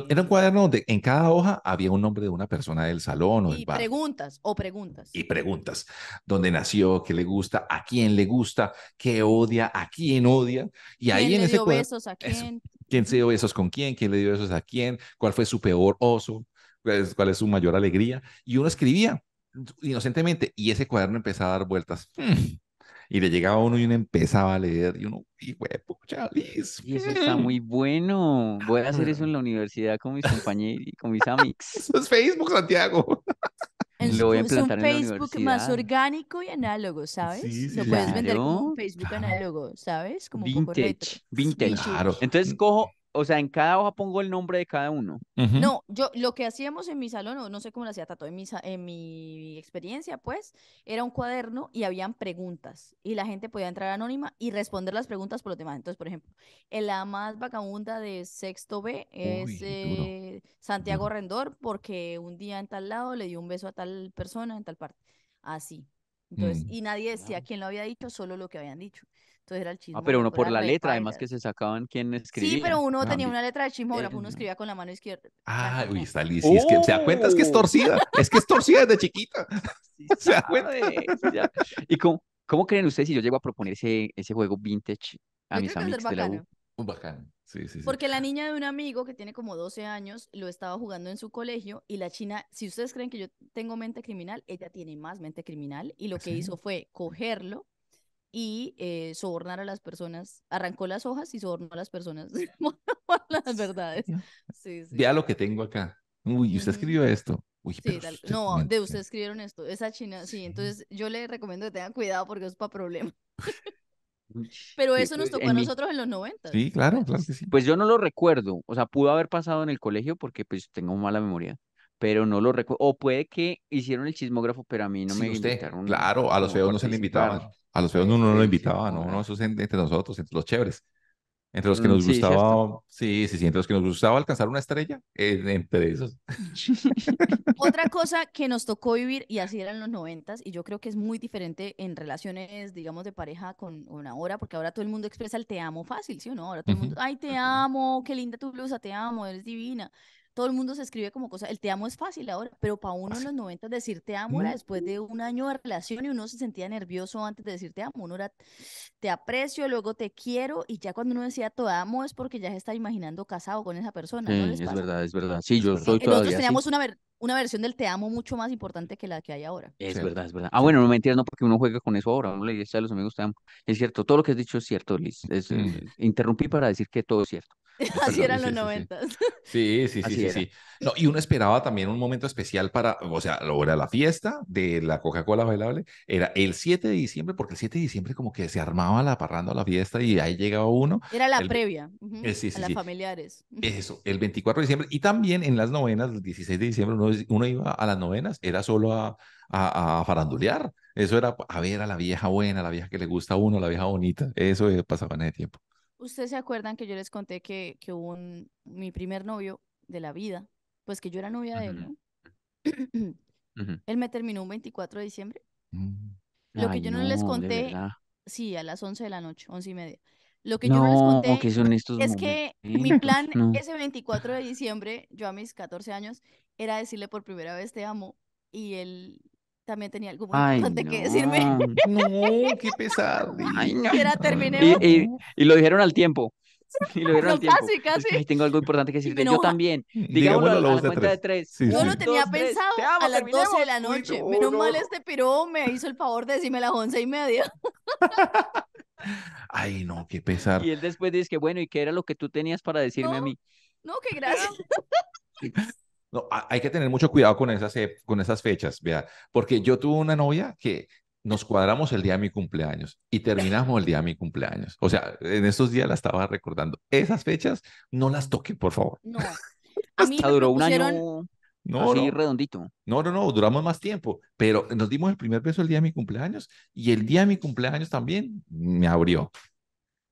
Era un cuaderno donde en cada hoja había un nombre de una persona del salón o del bar. preguntas, o preguntas. Y preguntas. ¿Dónde nació? ¿Qué le gusta? ¿A quién le gusta? ¿Qué odia? ¿A quién odia? Y ahí en ese dio besos a quién? ¿Quién se dio besos con quién? ¿Quién le dio besos a quién? ¿Cuál fue su peor oso? cuál es su mayor alegría? Y uno escribía inocentemente, y ese cuaderno empezaba a dar vueltas. Mm. Y le llegaba uno y uno empezaba a leer, y uno, y huevo, Y eso está mm. muy bueno. Voy a hacer eso en la universidad con mis compañeros y con mis amigos. eso es Facebook, Santiago. Lo voy a implantar es un Facebook más orgánico y análogo, ¿sabes? se puede vender como un Facebook análogo, ¿sabes? Como vintage, Vintage. Claro. Entonces mm. cojo o sea, en cada hoja pongo el nombre de cada uno. No, yo lo que hacíamos en mi salón, o no sé cómo lo hacía Tato, en mi, experiencia, pues, era un cuaderno y habían preguntas. Y la gente podía entrar anónima y responder las preguntas por los demás. Entonces, por ejemplo, en la más vagabunda de sexto B es eh, Santiago Rendor, porque un día en tal lado le dio un beso a tal persona en tal parte. Así. Entonces, mm, y nadie decía quién lo había dicho, solo lo que habían dicho. Entonces era el chismógrafo. Ah, pero uno por la letra, además que se sacaban quién escribía. Sí, pero uno tenía una letra de chismógrafo, uno em, escribía con la mano izquierda. Ah, uy, está Es que se da cuenta, es que es ¡Oh! torcida. es que es torcida desde chiquita. se da cuenta. ¿Y cómo, cómo, creen ustedes si yo llego a proponer ese, ese juego vintage a mis amigos de la U? Sí, sí, Porque la niña de un amigo que tiene como 12 años lo estaba jugando en su colegio y la china, si ustedes creen que yo tengo mente criminal, ella tiene más mente criminal y lo que hizo fue cogerlo, y eh, sobornar a las personas. Arrancó las hojas y sobornó a las personas. las verdades. Vea lo que tengo acá. Uy, usted escribió esto. Uy, No, de ustedes escribieron esto. Esa china, sí. Entonces yo le recomiendo que tengan cuidado porque es para problemas. pero eso nos tocó a nosotros en los 90. Sí, claro, claro Pues yo no lo recuerdo. O sea, pudo haber pasado en el colegio porque pues tengo mala memoria pero no lo recuerdo. O puede que hicieron el chismógrafo, pero a mí no me usted, Claro, a los feos no se le invitaban. A los feos no, no, no lo invitaban, no, no, eso es entre nosotros, entre los chéveres. Entre los que nos mm, gustaba, sí, sí, sí, entre los que nos gustaba alcanzar una estrella, entre esos. Otra cosa que nos tocó vivir, y así eran los noventas, y yo creo que es muy diferente en relaciones, digamos, de pareja con una hora, porque ahora todo el mundo expresa el te amo fácil, ¿sí o no? Ahora todo el mundo, ay, te amo, qué linda tu blusa, te amo, eres divina todo el mundo se escribe como cosa, el te amo es fácil ahora, pero para uno en los 90 decir te amo era después de un año de relación y uno se sentía nervioso antes de decir te amo, uno era te aprecio, luego te quiero y ya cuando uno decía te amo es porque ya se está imaginando casado con esa persona. es verdad, es verdad. Sí, yo soy eh, todavía Nosotros teníamos una, una versión del te amo mucho más importante que la que hay ahora. Es verdad, es verdad. Ah, bueno, no mentiras, no, porque uno juega con eso ahora, uno le dice a los amigos te amo. Es cierto, todo lo que has dicho es cierto, Liz. Eh, interrumpí para decir que todo es cierto. Así eran los noventas. Sí, sí, sí, sí, No, y uno esperaba también un momento especial para, o sea, lo era la fiesta de la Coca-Cola bailable, era el 7 de diciembre, porque el 7 de diciembre como que se armaba la parranda la fiesta y ahí llegaba uno. Era la previa eh, a las familiares. Eso, el 24 de diciembre. Y también en las novenas, el 16 de diciembre, uno, iba a las novenas, era solo a, a, farandulear. Eso era a ver a la vieja buena, la vieja que le gusta a uno, la vieja bonita. Eso eh, pasaba en ese tiempo. Ustedes se acuerdan que yo les conté que, hubo un, mi primer novio de la vida, pues que yo era novia de él, ¿no? él me terminó un 24 de diciembre. Mm. Lo que yo no, les conté, sí, a las 11 de la noche, 11 y media. Lo que yo no les conté es que mi plan ese 24 de diciembre, yo a mis 14 años, era decirle por primera vez te amo y él también tenía algo importante que decirme. No, qué pesado. No. Y, lo dijeron al tiempo. Y lo dijeron al tiempo. Casi, casi. tengo algo importante que decirte. Yo también. Digámoslo, a, la, cuenta de tres. Yo lo tenía pensado a las doce 12 de la noche. Menos mal este piró me hizo el favor de decirme a las once y media. Ay, no, qué pesar. Y él después dice que, bueno, ¿y qué era lo que tú tenías para decirme a mí? No, ¡Qué gracias. No, hay que tener mucho cuidado con esas, con esas fechas, vea, porque yo tuve una novia que nos cuadramos el día de mi cumpleaños y terminamos el día de mi cumpleaños. O sea, en esos días la estaba recordando. Esas fechas no las toquen, por favor. No. duró un año. Así redondito. No, no, no, duramos más tiempo, pero nos dimos el primer beso el día de mi cumpleaños y el día de mi cumpleaños también me abrió.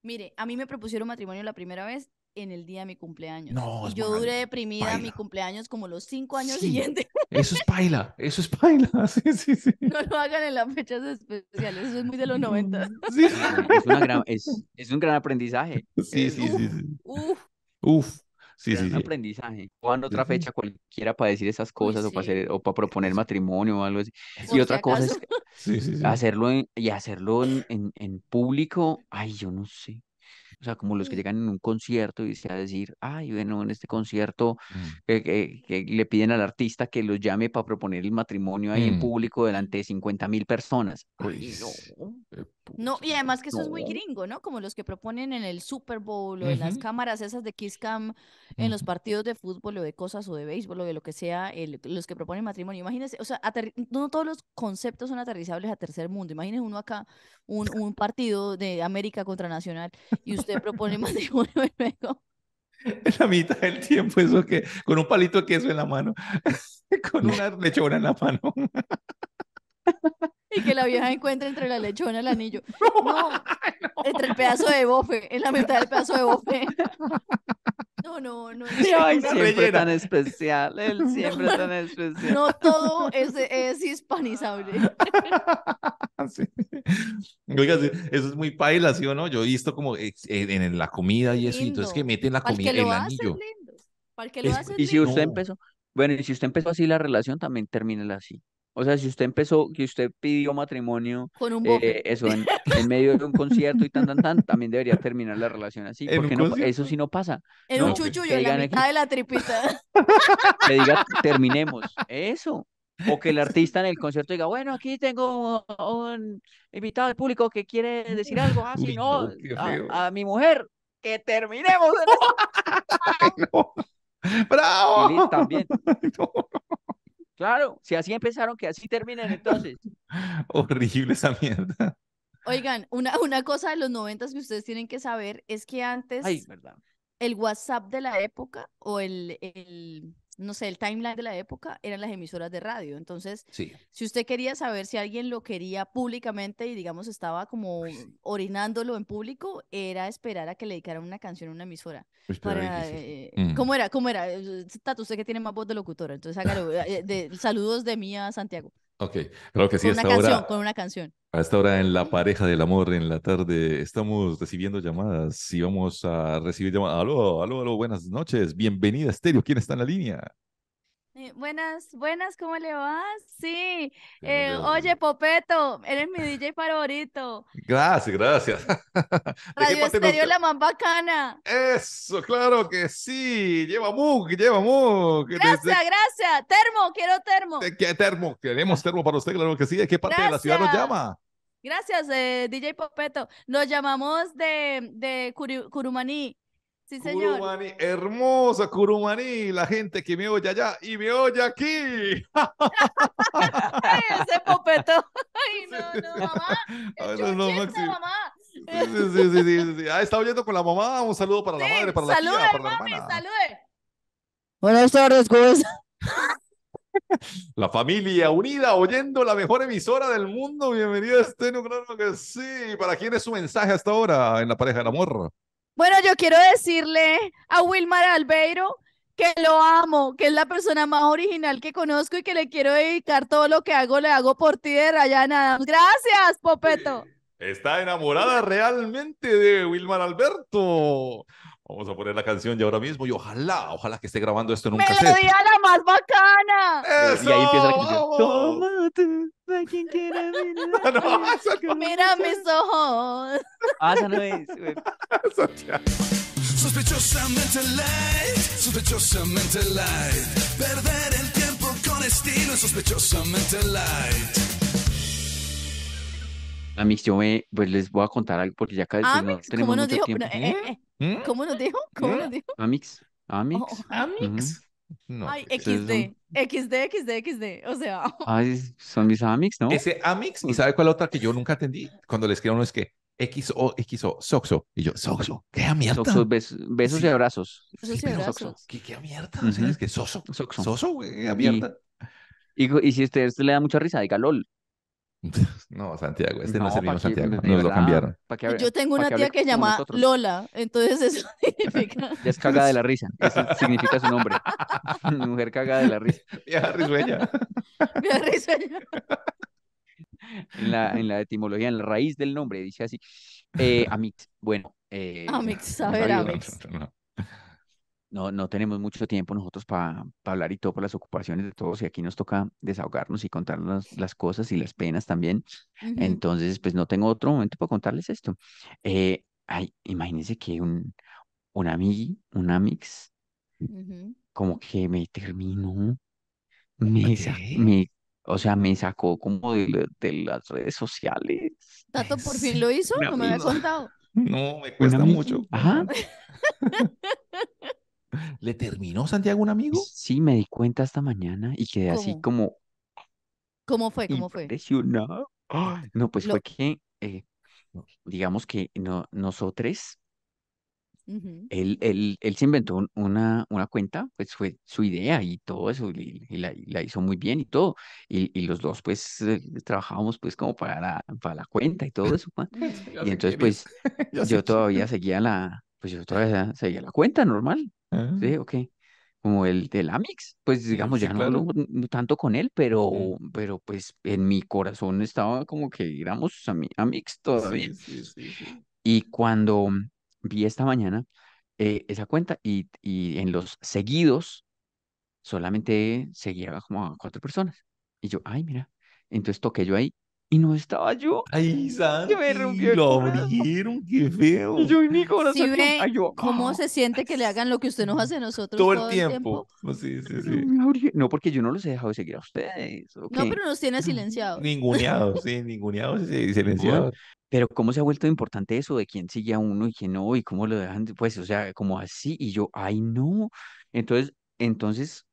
Mire, a mí me propusieron matrimonio la primera vez en el día de mi cumpleaños. yo duré deprimida mi cumpleaños como los cinco años siguientes. Eso es paila, eso es paila. No lo hagan en las fechas especiales, eso es muy de los 90. Es, una gran, es, es, un gran aprendizaje. Sí, sí, sí, sí. Uf. Uf. Sí, gran aprendizaje. Juan otra fecha cualquiera para decir esas cosas o, para hacer, o para proponer matrimonio o algo así. y otra cosa es hacerlo y hacerlo en, en público. Ay, yo no sé o sea, como los que llegan en un concierto y se a decir, ay, bueno, en este concierto mm. que le piden al artista que los llame para proponer el matrimonio ahí en mm. público delante de 50 mil personas. Pues, no no, y además que eso es muy gringo, ¿no? Como los que proponen en el Super Bowl o en las cámaras esas de Kiss Cam en los partidos de fútbol o de cosas o de béisbol o de lo que sea, los que proponen matrimonio. Imagínense, o sea, no todos los conceptos son aterrizables a tercer mundo. Imagínense uno acá, un, partido de América contra Nacional y usted propone matrimonio y luego. En la mitad del tiempo, eso que, con un palito de queso en la mano, con una lechona en la mano. y que la vieja encuentre entre la lechona el anillo. entre el pedazo de bofe, en la mitad del pedazo de bofe. No, no, no. siempre tan especial, él siempre no, tan especial. No todo es, hispanizable. Oiga, eso es muy paila, ¿sí o no? Yo he visto como eh, en, la comida y eso, entonces que meten la comida, el anillo. y si usted empezó, bueno, y si usted empezó así la relación, también termínela así. O sea, si usted empezó, que usted pidió matrimonio, eh, eso en, medio de un concierto y tan, tan, tan, también debería terminar la relación así, porque no, eso sí no pasa. En un chuchullo, en la mitad de la tripita. Que diga, terminemos, eso. O que el artista en el concierto diga, bueno, aquí tengo un invitado del público que quiere decir algo, Ah, no, a, mi mujer, que terminemos. Ay, no. ¡Bravo! también. Claro, si así empezaron, que así terminen entonces. Horrible esa mierda. Oigan, una, una cosa de los noventas que ustedes tienen que saber es que antes el WhatsApp de la época o el, el no sé, el timeline de la época eran las emisoras de radio. Entonces, si usted quería saber si alguien lo quería públicamente y digamos estaba pues como orinándolo en público, era esperar a que le dedicaran una canción a una emisora. Pues, eh, mm. ¿Cómo era? ¿Cómo era? Tato, usted que tiene más voz de locutora, entonces hágalo. Eh, saludos de mí a Santiago. Ok, creo que sí, con una canción, con una canción. esta hora en la pareja del amor, en la tarde, estamos recibiendo llamadas y vamos a recibir llamadas. Aló, aló, aló, buenas noches, bienvenida Estéreo, ¿quién está en la línea? Eh, buenas, buenas, ¿cómo le vas? Sí. Eh, oye, Popeto, eres mi DJ favorito. Gracias, gracias. Radio Estéreo la Mamba Cana. Eso, claro que sí. Lleva mug, lleva mug. Gracias, gracias. Termo, quiero termo. Eh, ¿Qué termo? Queremos termo para usted, claro que sí. ¿De qué parte de la ciudad nos llama? Gracias, DJ Popeto. Nos llamamos de, de Curumaní. Sí, señor. hermosa Curumaní, la gente que me oye allá y me oye aquí. Ese popeto. Ay, no, no, mamá. A no, mamá. Sí, sí, sí, sí, sí, ah, está oyendo con la mamá. Un saludo para la madre, para la tía, para la hermana. Buenas tardes, pues. La familia unida, oyendo la mejor emisora del mundo. Bienvenido a este, que sí. ¿Para quién es su mensaje hasta ahora en la pareja del amor? Bueno, yo quiero decirle a Wilmar Albeiro que lo amo, que es la persona más original que conozco y que le quiero dedicar todo lo que hago, le hago por ti de Ryan Gracias, Popeto. Está enamorada realmente de Wilmar Alberto. Vamos a poner la canción ya ahora mismo y ojalá, ojalá que esté grabando esto en un ¡Melodía la más bacana! ¡Eso! Y ahí empieza la canción. ¡Toma quien quiera No, Mira mis ojos. Ah, esa no es. Sospechosamente light, sospechosamente light. Perder el tiempo con estilo, sospechosamente light. Amix, yo me, pues les voy a contar algo porque ya casi ah, pues, no tenemos ¿cómo mucho dijo? tiempo. Eh, eh, eh. ¿Mm? ¿Mm? ¿Cómo nos dijo? ¿Cómo ¿Mm? nos dijo? Amix, Amix. Oh, Amix. no, Ay, XD, XD, XD, XD, o sea. Ay, son mis Amix, ¿no? Ese Amix, ¿y sabe cuál otra que yo nunca atendí? Cuando le les uno es que XO, XO, Soxo. Y yo, Soxo, qué mierda. besos, besos y abrazos. Besos y abrazos. ¿Qué, qué mierda? que Soso, Soxo, güey, mierda. Y, si usted, usted le da mucha risa, diga LOL. No, Santiago, este no, se es el Santiago, pues, nos lo cambiaron. Yo tengo una tía que se llama Lola, entonces eso significa... Ya es cagada de la risa, eso significa su nombre. Mujer cagada de la risa. risueña. risueña. En la, etimología, en la raíz del nombre, dice así. Eh, amix, bueno. Eh, amix, a no, no tenemos mucho tiempo nosotros para hablar y todo por las ocupaciones de todos y aquí nos toca desahogarnos y contarnos las cosas y las penas también. Entonces, pues no tengo otro momento para contarles esto. Eh, ay, imagínense que un, un amigo un amix, como que me terminó, me, me, o sea, me sacó como de, de las redes sociales. ¿Tato por fin lo hizo? No me había contado. No, me cuesta mucho. Ajá. ¿Le terminó Santiago un amigo? Sí, me di cuenta esta mañana y quedé así como... ¿Cómo fue? ¿Cómo fue? Impresionado. no, pues fue que, eh, digamos que no, nosotros, él, se inventó una, una cuenta, pues fue su idea y todo eso, y, la, hizo muy bien y todo. Y, los dos, pues, eh, trabajábamos, pues, como para la, para la cuenta y todo eso. Pues. y entonces, pues, yo todavía seguía la, pues yo todavía seguía la cuenta normal. Ah. Sí, ok. Como el del Amix, pues digamos, ya no, tanto con él, pero, pero pues en mi corazón estaba como que digamos a Amix todavía. Sí, y cuando vi esta mañana eh, esa cuenta y, y en los seguidos solamente seguía como a cuatro personas. Y yo, ay, mira. Entonces toqué yo ahí y no estaba yo. Ay, Santi, lo qué feo. yo y mi corazón. ¿Cómo ah". se siente que le hagan lo que usted nos hace a nosotros todo, el tiempo? Oh, sí, sí, no, porque yo no los he dejado de seguir a ustedes. No, pero nos tiene silenciados. ninguneados, sí, ninguneados y silenciados. Pero cómo se ha vuelto importante eso de quién sigue a uno y quién no, y cómo lo dejan, pues, o sea, como así, y yo, ay, no. Entonces, entonces,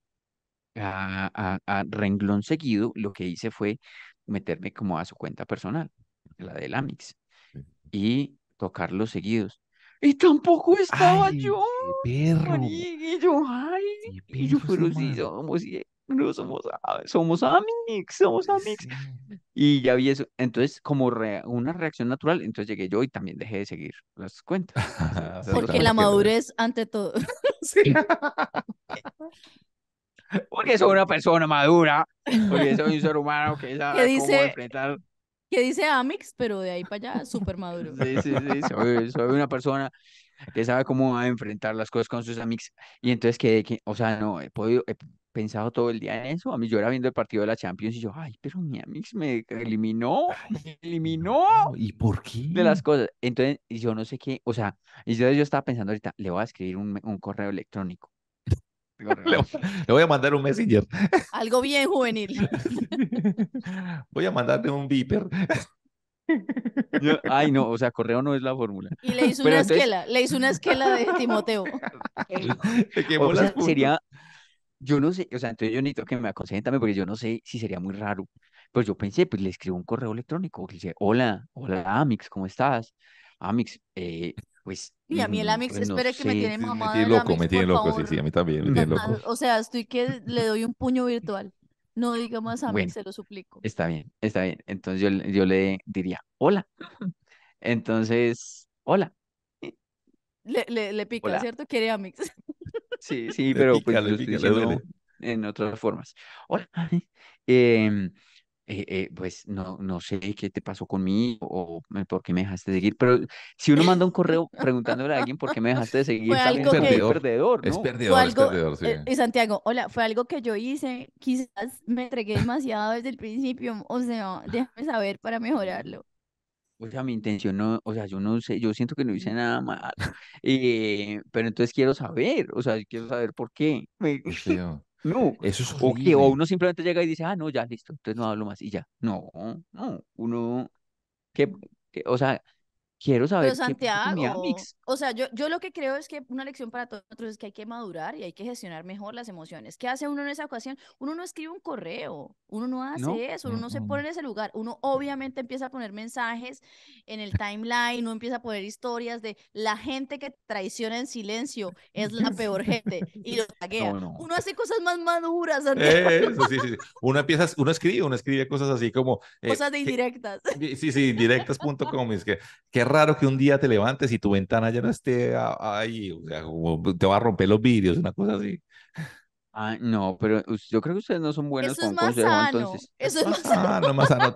a, a renglón seguido, lo que hice fue meterme como a su cuenta personal, la del Amix, y tocar los seguidos. Y tampoco estaba yo. Perro. Y yo, ay, y yo, pero sí somos, ah, somos, Amix, somos Amix. Y ya vi eso. Entonces, como una reacción natural, entonces llegué yo y también dejé de seguir las cuentas. Porque la madurez ante todo. sí. Porque soy una persona madura, porque soy un ser humano que sabe cómo enfrentar. Que dice Amix, pero de ahí para allá, súper maduro. Sí, sí, sí, soy, una persona que sabe cómo enfrentar las cosas con sus Amix. Y entonces, que, que o sea, no, he podido, he pensado todo el día en eso. A mí yo era viendo el partido de la Champions y yo, ay, pero mi Amix me eliminó, me eliminó. ¿Y por qué? De las cosas. Entonces, yo no sé qué, o sea, y yo, yo estaba pensando ahorita, le voy a escribir un, un correo electrónico le, voy a mandar un messenger. Algo bien juvenil. Voy a mandarte un viper. ay, no, o sea, correo no es la fórmula. Y le hizo una esquela, le hizo una esquela de Timoteo. sería, yo no sé, o sea, entonces yo necesito que me también, porque yo no sé si sería muy raro. Pero pues yo pensé, pues le escribo un correo electrónico, le dice, hola, hola Amix, ¿cómo estás? Amix, eh, pues, y a mí el mm, Amix, espere que me tiene mamada Me tiene loco, me tiene loco, sí, sí, a mí también, me tiene loco. O sea, estoy que le doy un puño virtual. No diga más a se lo suplico. Está bien, está bien. Entonces yo, yo le diría, hola. Entonces, hola. Le, le, le pica, ¿cierto? Quiere Amix. Sí, sí, pero pues estoy en otras formas. Hola. Eh, eh, eh, pues no, no sé qué te pasó conmigo o eh, por qué me dejaste de seguir. Pero si uno manda un correo preguntándole a alguien por qué me dejaste de seguir, es perdedor. Es perdedor, es perdedor sí. y Santiago, hola, fue algo que yo hice. Quizás me entregué demasiado desde el principio. O sea, déjame saber para mejorarlo. O sea, mi intención no, o sea, yo no sé, yo siento que no hice nada mal. pero entonces quiero saber, o sea, quiero saber por qué. Pues no. Eso es o, uno simplemente llega y dice, ah, no, ya, listo, entonces no hablo más y ya. No, no, uno, o sea, quiero saber. Pero Santiago, o sea, yo, yo lo que creo es que una lección para todos nosotros es que hay que madurar y hay que gestionar mejor las emociones. ¿Qué hace uno en esa ocasión? Uno no escribe un correo, uno no hace eso, uno no, se pone en ese lugar. Uno obviamente empieza a poner mensajes en el timeline, uno empieza a poner historias de la gente que traiciona en silencio es la peor gente y lo taguea. uno hace cosas más maduras. Eso, sí, sí. Uno empieza, uno escribe, uno escribe cosas así como... Eh, cosas indirectas. sí, sí, indirectas.com. Es que, raro que un día te levantes y tu ventana ya no esté ahí, o sea, como te va a romper los vidrios, una cosa así. Ah, no, pero yo creo que ustedes no son buenos es sano. Eso es más sano. Ah, más sano.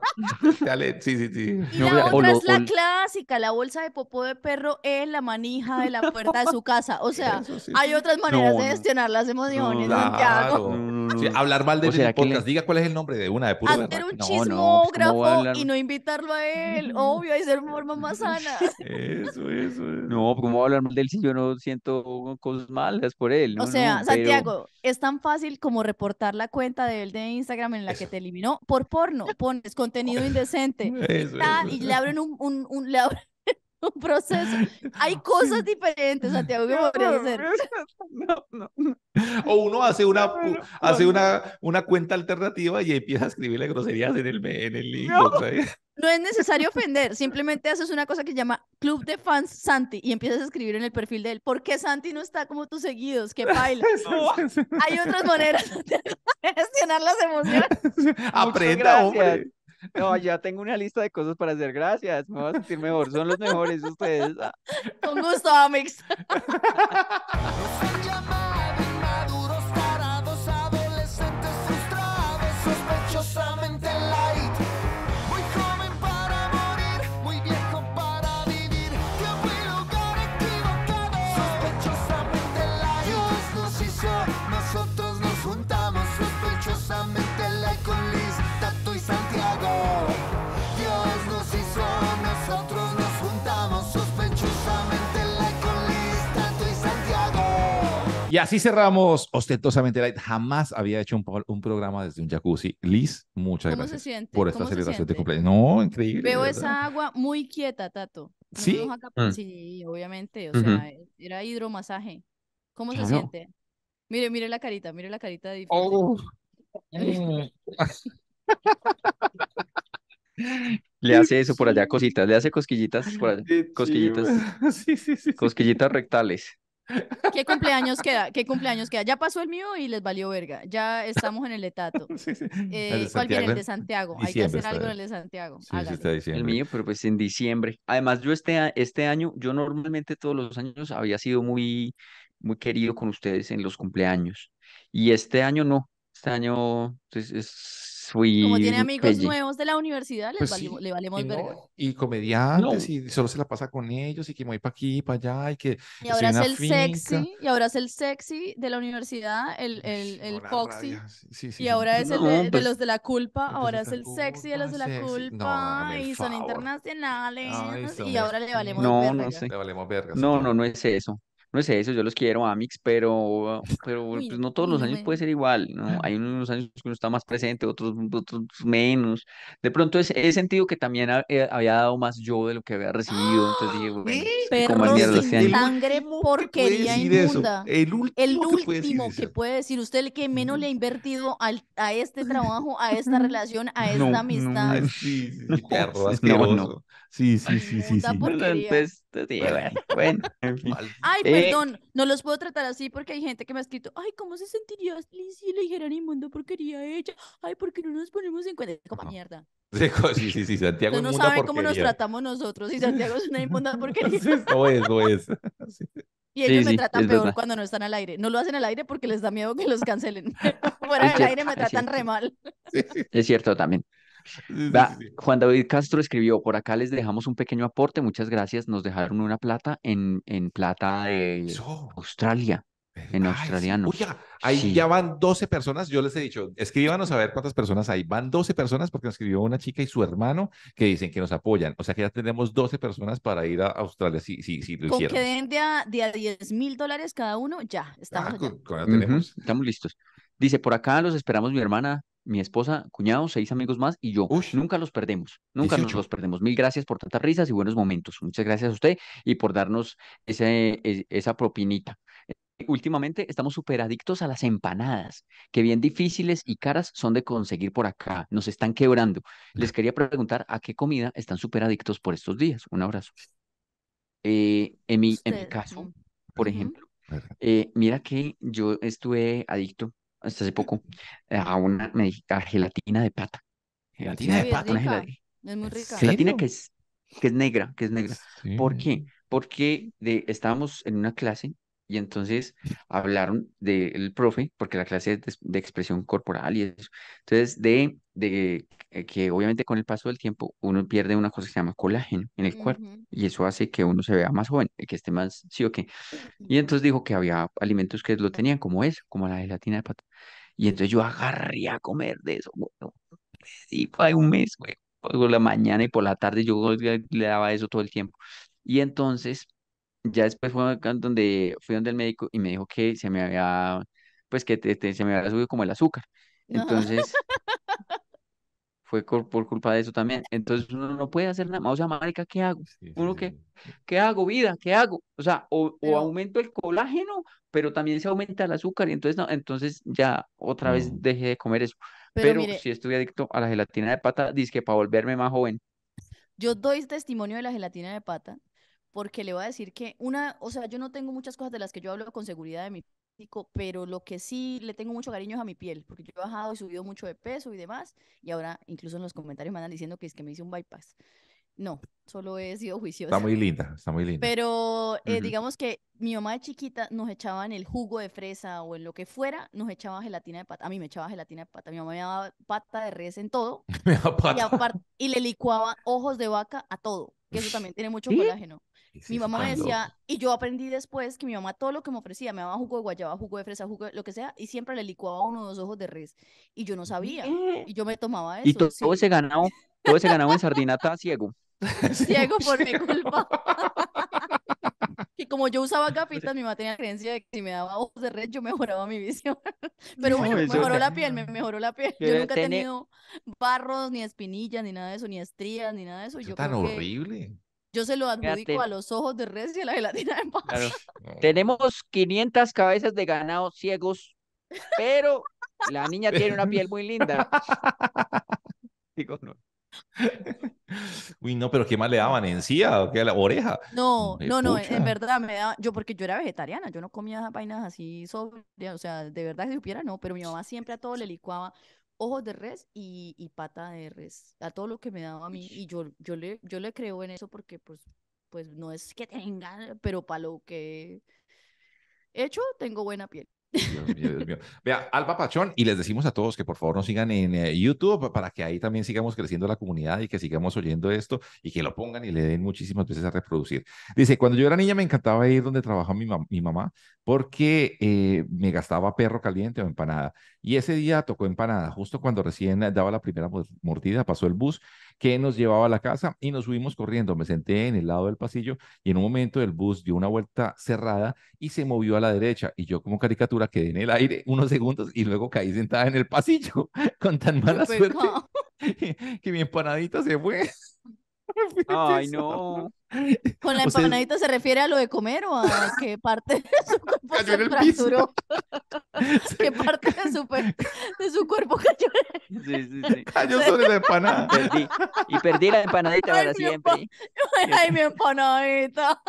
Dale, sí, sí, sí. no, la otra es la clásica, la bolsa de popó de perro en la manija de la puerta de su casa. O sea, hay otras maneras de gestionar las emociones, Santiago. Sí, hablar mal de él. diga cuál es el nombre de una de puro Hacer un chismógrafo y no invitarlo a él, obvio, hay ser forma más sana. Eso, eso, No, ¿cómo voy a hablar mal de él si yo no siento cosas malas por él? No, o sea, Santiago, está tan fácil como reportar la cuenta de él de Instagram en la que te eliminó por porno. Pones contenido indecente y, y le abren un, un, un le abren un proceso. Hay cosas diferentes, Santiago, que podría hacer. o uno hace una, hace una, una cuenta alternativa y empieza a escribirle groserías en el, en el No es necesario ofender, simplemente haces una cosa que se llama Club de Fans Santi y empiezas a escribir en el perfil de él, ¿por qué Santi no está como tus seguidos? ¿Qué baila? hay otras maneras de gestionar las emociones. Aprenda, hombre. No, ya tengo una lista de cosas para hacer. Gracias, me voy a sentir mejor. Son los mejores ustedes. Con gusto, Amix. Y así cerramos ostentosamente Jamás había hecho un, programa desde un jacuzzi. Liz, muchas gracias por esta celebración de cumpleaños. No, increíble. Veo esa agua muy quieta, Tato. Mm. ¿Sí? obviamente. O sea, era hidromasaje. ¿Cómo se siente? Mire, mire la carita, mire la carita de oh. Le hace eso por allá, cositas, le hace cosquillitas por cosquillitas, sí, sí, sí, cosquillitas rectales. ¿Qué cumpleaños queda? ¿Qué cumpleaños queda? Ya pasó el mío y les valió verga. Ya estamos en el etato. Eh, ¿Cuál viene? El de Santiago. Hay que hacer algo en el de Santiago. el mío, pero pues en diciembre. Además, yo este, este, año, yo normalmente todos los años había sido muy, muy querido con ustedes en los cumpleaños. Y este año no. Este año pues, es como tiene amigos nuevos de la universidad, pues le valemos y Y comediantes, y solo se la pasa con ellos, y que me voy para aquí, para allá, y que. ahora es el sexy, y ahora es el sexy de la universidad, el, el, el foxy. y ahora es el de, pues los de la culpa, ahora es el sexy de los de la culpa, y son internacionales, y ahora le valemos verga. No, no, no es eso no es eso, yo los quiero, Amix, pero, pero pues no todos los años puede ser igual, ¿no? Hay unos años que uno está más presente, otros, otros menos. De pronto es, he sentido que también eh, había dado más yo de lo que había recibido, entonces dije, bueno, como sangre, porquería inmunda. El último, el último que, puede decir usted, el que menos le ha invertido al, a este trabajo, a esta relación, a esta amistad. No, sí, Sí, sí, sí, sí. sí. Ay, perdón, no los puedo tratar así porque hay gente que me ha escrito, ay, ¿cómo se sentiría si le dijeran inmundo porquería hecha, Ay, ¿por qué no nos ponemos en cuenta? Como mierda. Sí, sí, sí, Santiago es saben cómo nos tratamos nosotros y Santiago es una inmunda porquería. No es, es. Y ellos me tratan peor cuando no están al aire. No lo hacen al aire porque les da miedo que los cancelen. Fuera del aire me tratan re mal. Es cierto también. Juan David Castro escribió, por acá les dejamos un pequeño aporte, muchas gracias, nos dejaron una plata en, en plata de Australia. En Australia australiano. ahí ya van 12 personas. Yo les he dicho, escríbanos a ver cuántas personas hay. Van 12 personas porque nos escribió una chica y su hermano que dicen que nos apoyan. O sea que ya tenemos 12 personas para ir a Australia si, sí si lo Con que den de a, 10 mil dólares cada uno, ya Estamos ah, listos. Dice, por acá los esperamos mi hermana, mi esposa, cuñado, seis amigos más y yo. nunca los perdemos, nunca los perdemos. Mil gracias por tantas risas y buenos momentos. Muchas gracias a usted y por darnos ese, e, esa propinita. Últimamente estamos súper adictos a las empanadas, que bien difíciles y caras son de conseguir por acá. Nos están quebrando. Les quería preguntar a qué comida están súper adictos por estos días. Un abrazo. Eh, en, mi, en mi caso, mm, por ejemplo, eh, mira que yo estuve adicto hasta hace poco, eh, a una a gelatina de pata. Gelatina de pata. Es, Gelatina, es muy rica. Gelatina que es, que es negra, que es negra. ¿Por qué? Porque de, estábamos en una clase y entonces hablaron del profe, porque la clase es de, expresión corporal y eso. Entonces, de, de eh, que obviamente con el paso del tiempo uno pierde una cosa que se llama colágeno en el cuerpo. Y eso hace que uno se vea más joven, que esté más, sí o qué. Y entonces dijo que había alimentos que lo tenían, como eso, como la gelatina de pata. Y entonces yo agarré a comer de eso, bueno, y fue un mes, güey. Por la mañana y por la tarde yo eh, le daba eso todo el tiempo. Y entonces ya después fue acá donde fui donde el médico y me dijo que se me había, pues que se me había subido como el azúcar. Entonces, fue por, culpa de eso también. Entonces uno no puede hacer nada O sea, marica, ¿qué hago? uno ¿qué hago, vida? ¿Qué hago? O sea, o, aumento el colágeno, pero también se aumenta el azúcar. Y entonces, no, entonces ya otra vez dejé de comer eso. Pero, si estoy adicto a la gelatina de pata, dice que para volverme más joven. Yo doy testimonio de la gelatina de pata porque le voy a decir que una, o sea, yo no tengo muchas cosas de las que yo hablo con seguridad de mi físico, pero lo que sí le tengo mucho cariño es a mi piel, porque yo he bajado y subido mucho de peso y demás, y ahora incluso en los comentarios me andan diciendo que es que me hice un bypass. No, solo he sido juiciosa. Está muy linda, está muy linda. Pero eh, digamos que mi mamá de chiquita nos echaba en el jugo de fresa o en lo que fuera, nos echaba gelatina de pata. A mí me echaba gelatina de pata. Mi mamá me daba pata de res en todo. me daba pata. Y, y, le licuaba ojos de vaca a todo. Que eso también tiene mucho colágeno. Mi mamá me decía, y yo aprendí después que mi mamá todo lo que me ofrecía, me daba jugo de guayaba, jugo de fresa, jugo de lo que sea, y siempre le licuaba uno o dos ojos de res. Y yo no sabía. Y yo me tomaba eso. Y todo, todo se ganaba, todo en sardinata ciego. Ciego por mi culpa. Y como yo usaba capitas, mi mamá tenía creencia de que si me daba ojos de res, yo mejoraba mi visión. Pero bueno, mejoró la piel, me mejoró la piel. Yo, nunca he tenido barros, ni espinillas, ni nada de eso, ni estrías, ni nada de eso. Yo tan horrible. Yo se lo adjudico a los ojos de res y a la gelatina de Tenemos 500 cabezas de ganado ciegos, pero la niña tiene una piel muy linda. Digo, no. Uy, no, pero ¿qué más le daban? ¿Encía o qué? ¿La oreja? No, no, no, en, verdad me daba, yo porque yo era vegetariana, yo no comía vainas así sobre, o sea, de verdad si supiera no, pero mi mamá siempre a todo le licuaba ojos de res y, pata de res, a todo lo que me daba a mí. Y yo, yo, le, yo le creo en eso porque pues, pues no es que tenga, pero para lo que he hecho, tengo buena piel. Dios mío, Vea, Alba Pachón, y les decimos a todos que por favor nos sigan en eh, YouTube para que ahí también sigamos creciendo la comunidad y que sigamos oyendo esto y que lo pongan y le den muchísimas veces a reproducir. Dice, cuando yo era niña me encantaba ir donde trabajaba mi, mi mamá porque eh, me gastaba perro caliente o empanada. Y ese día tocó empanada, justo cuando recién daba la primera mordida, pasó el bus que nos llevaba a la casa y nos subimos corriendo. Me senté en el lado del pasillo y en un momento el bus dio una vuelta cerrada y se movió a la derecha y yo como caricatura quedé en el aire unos segundos y luego caí sentada en el pasillo con tan mala pues suerte que mi empanadita se fue. Ay, no. ¿Con la empanadita se refiere a lo de comer o a qué parte de su cuerpo cayó el fracturó? ¿Qué parte de su, cuerpo cayó? Sí, sí, sí. Cayó sobre la empanada. Perdí. Y perdí la empanadita para siempre. ay, mi empanadita.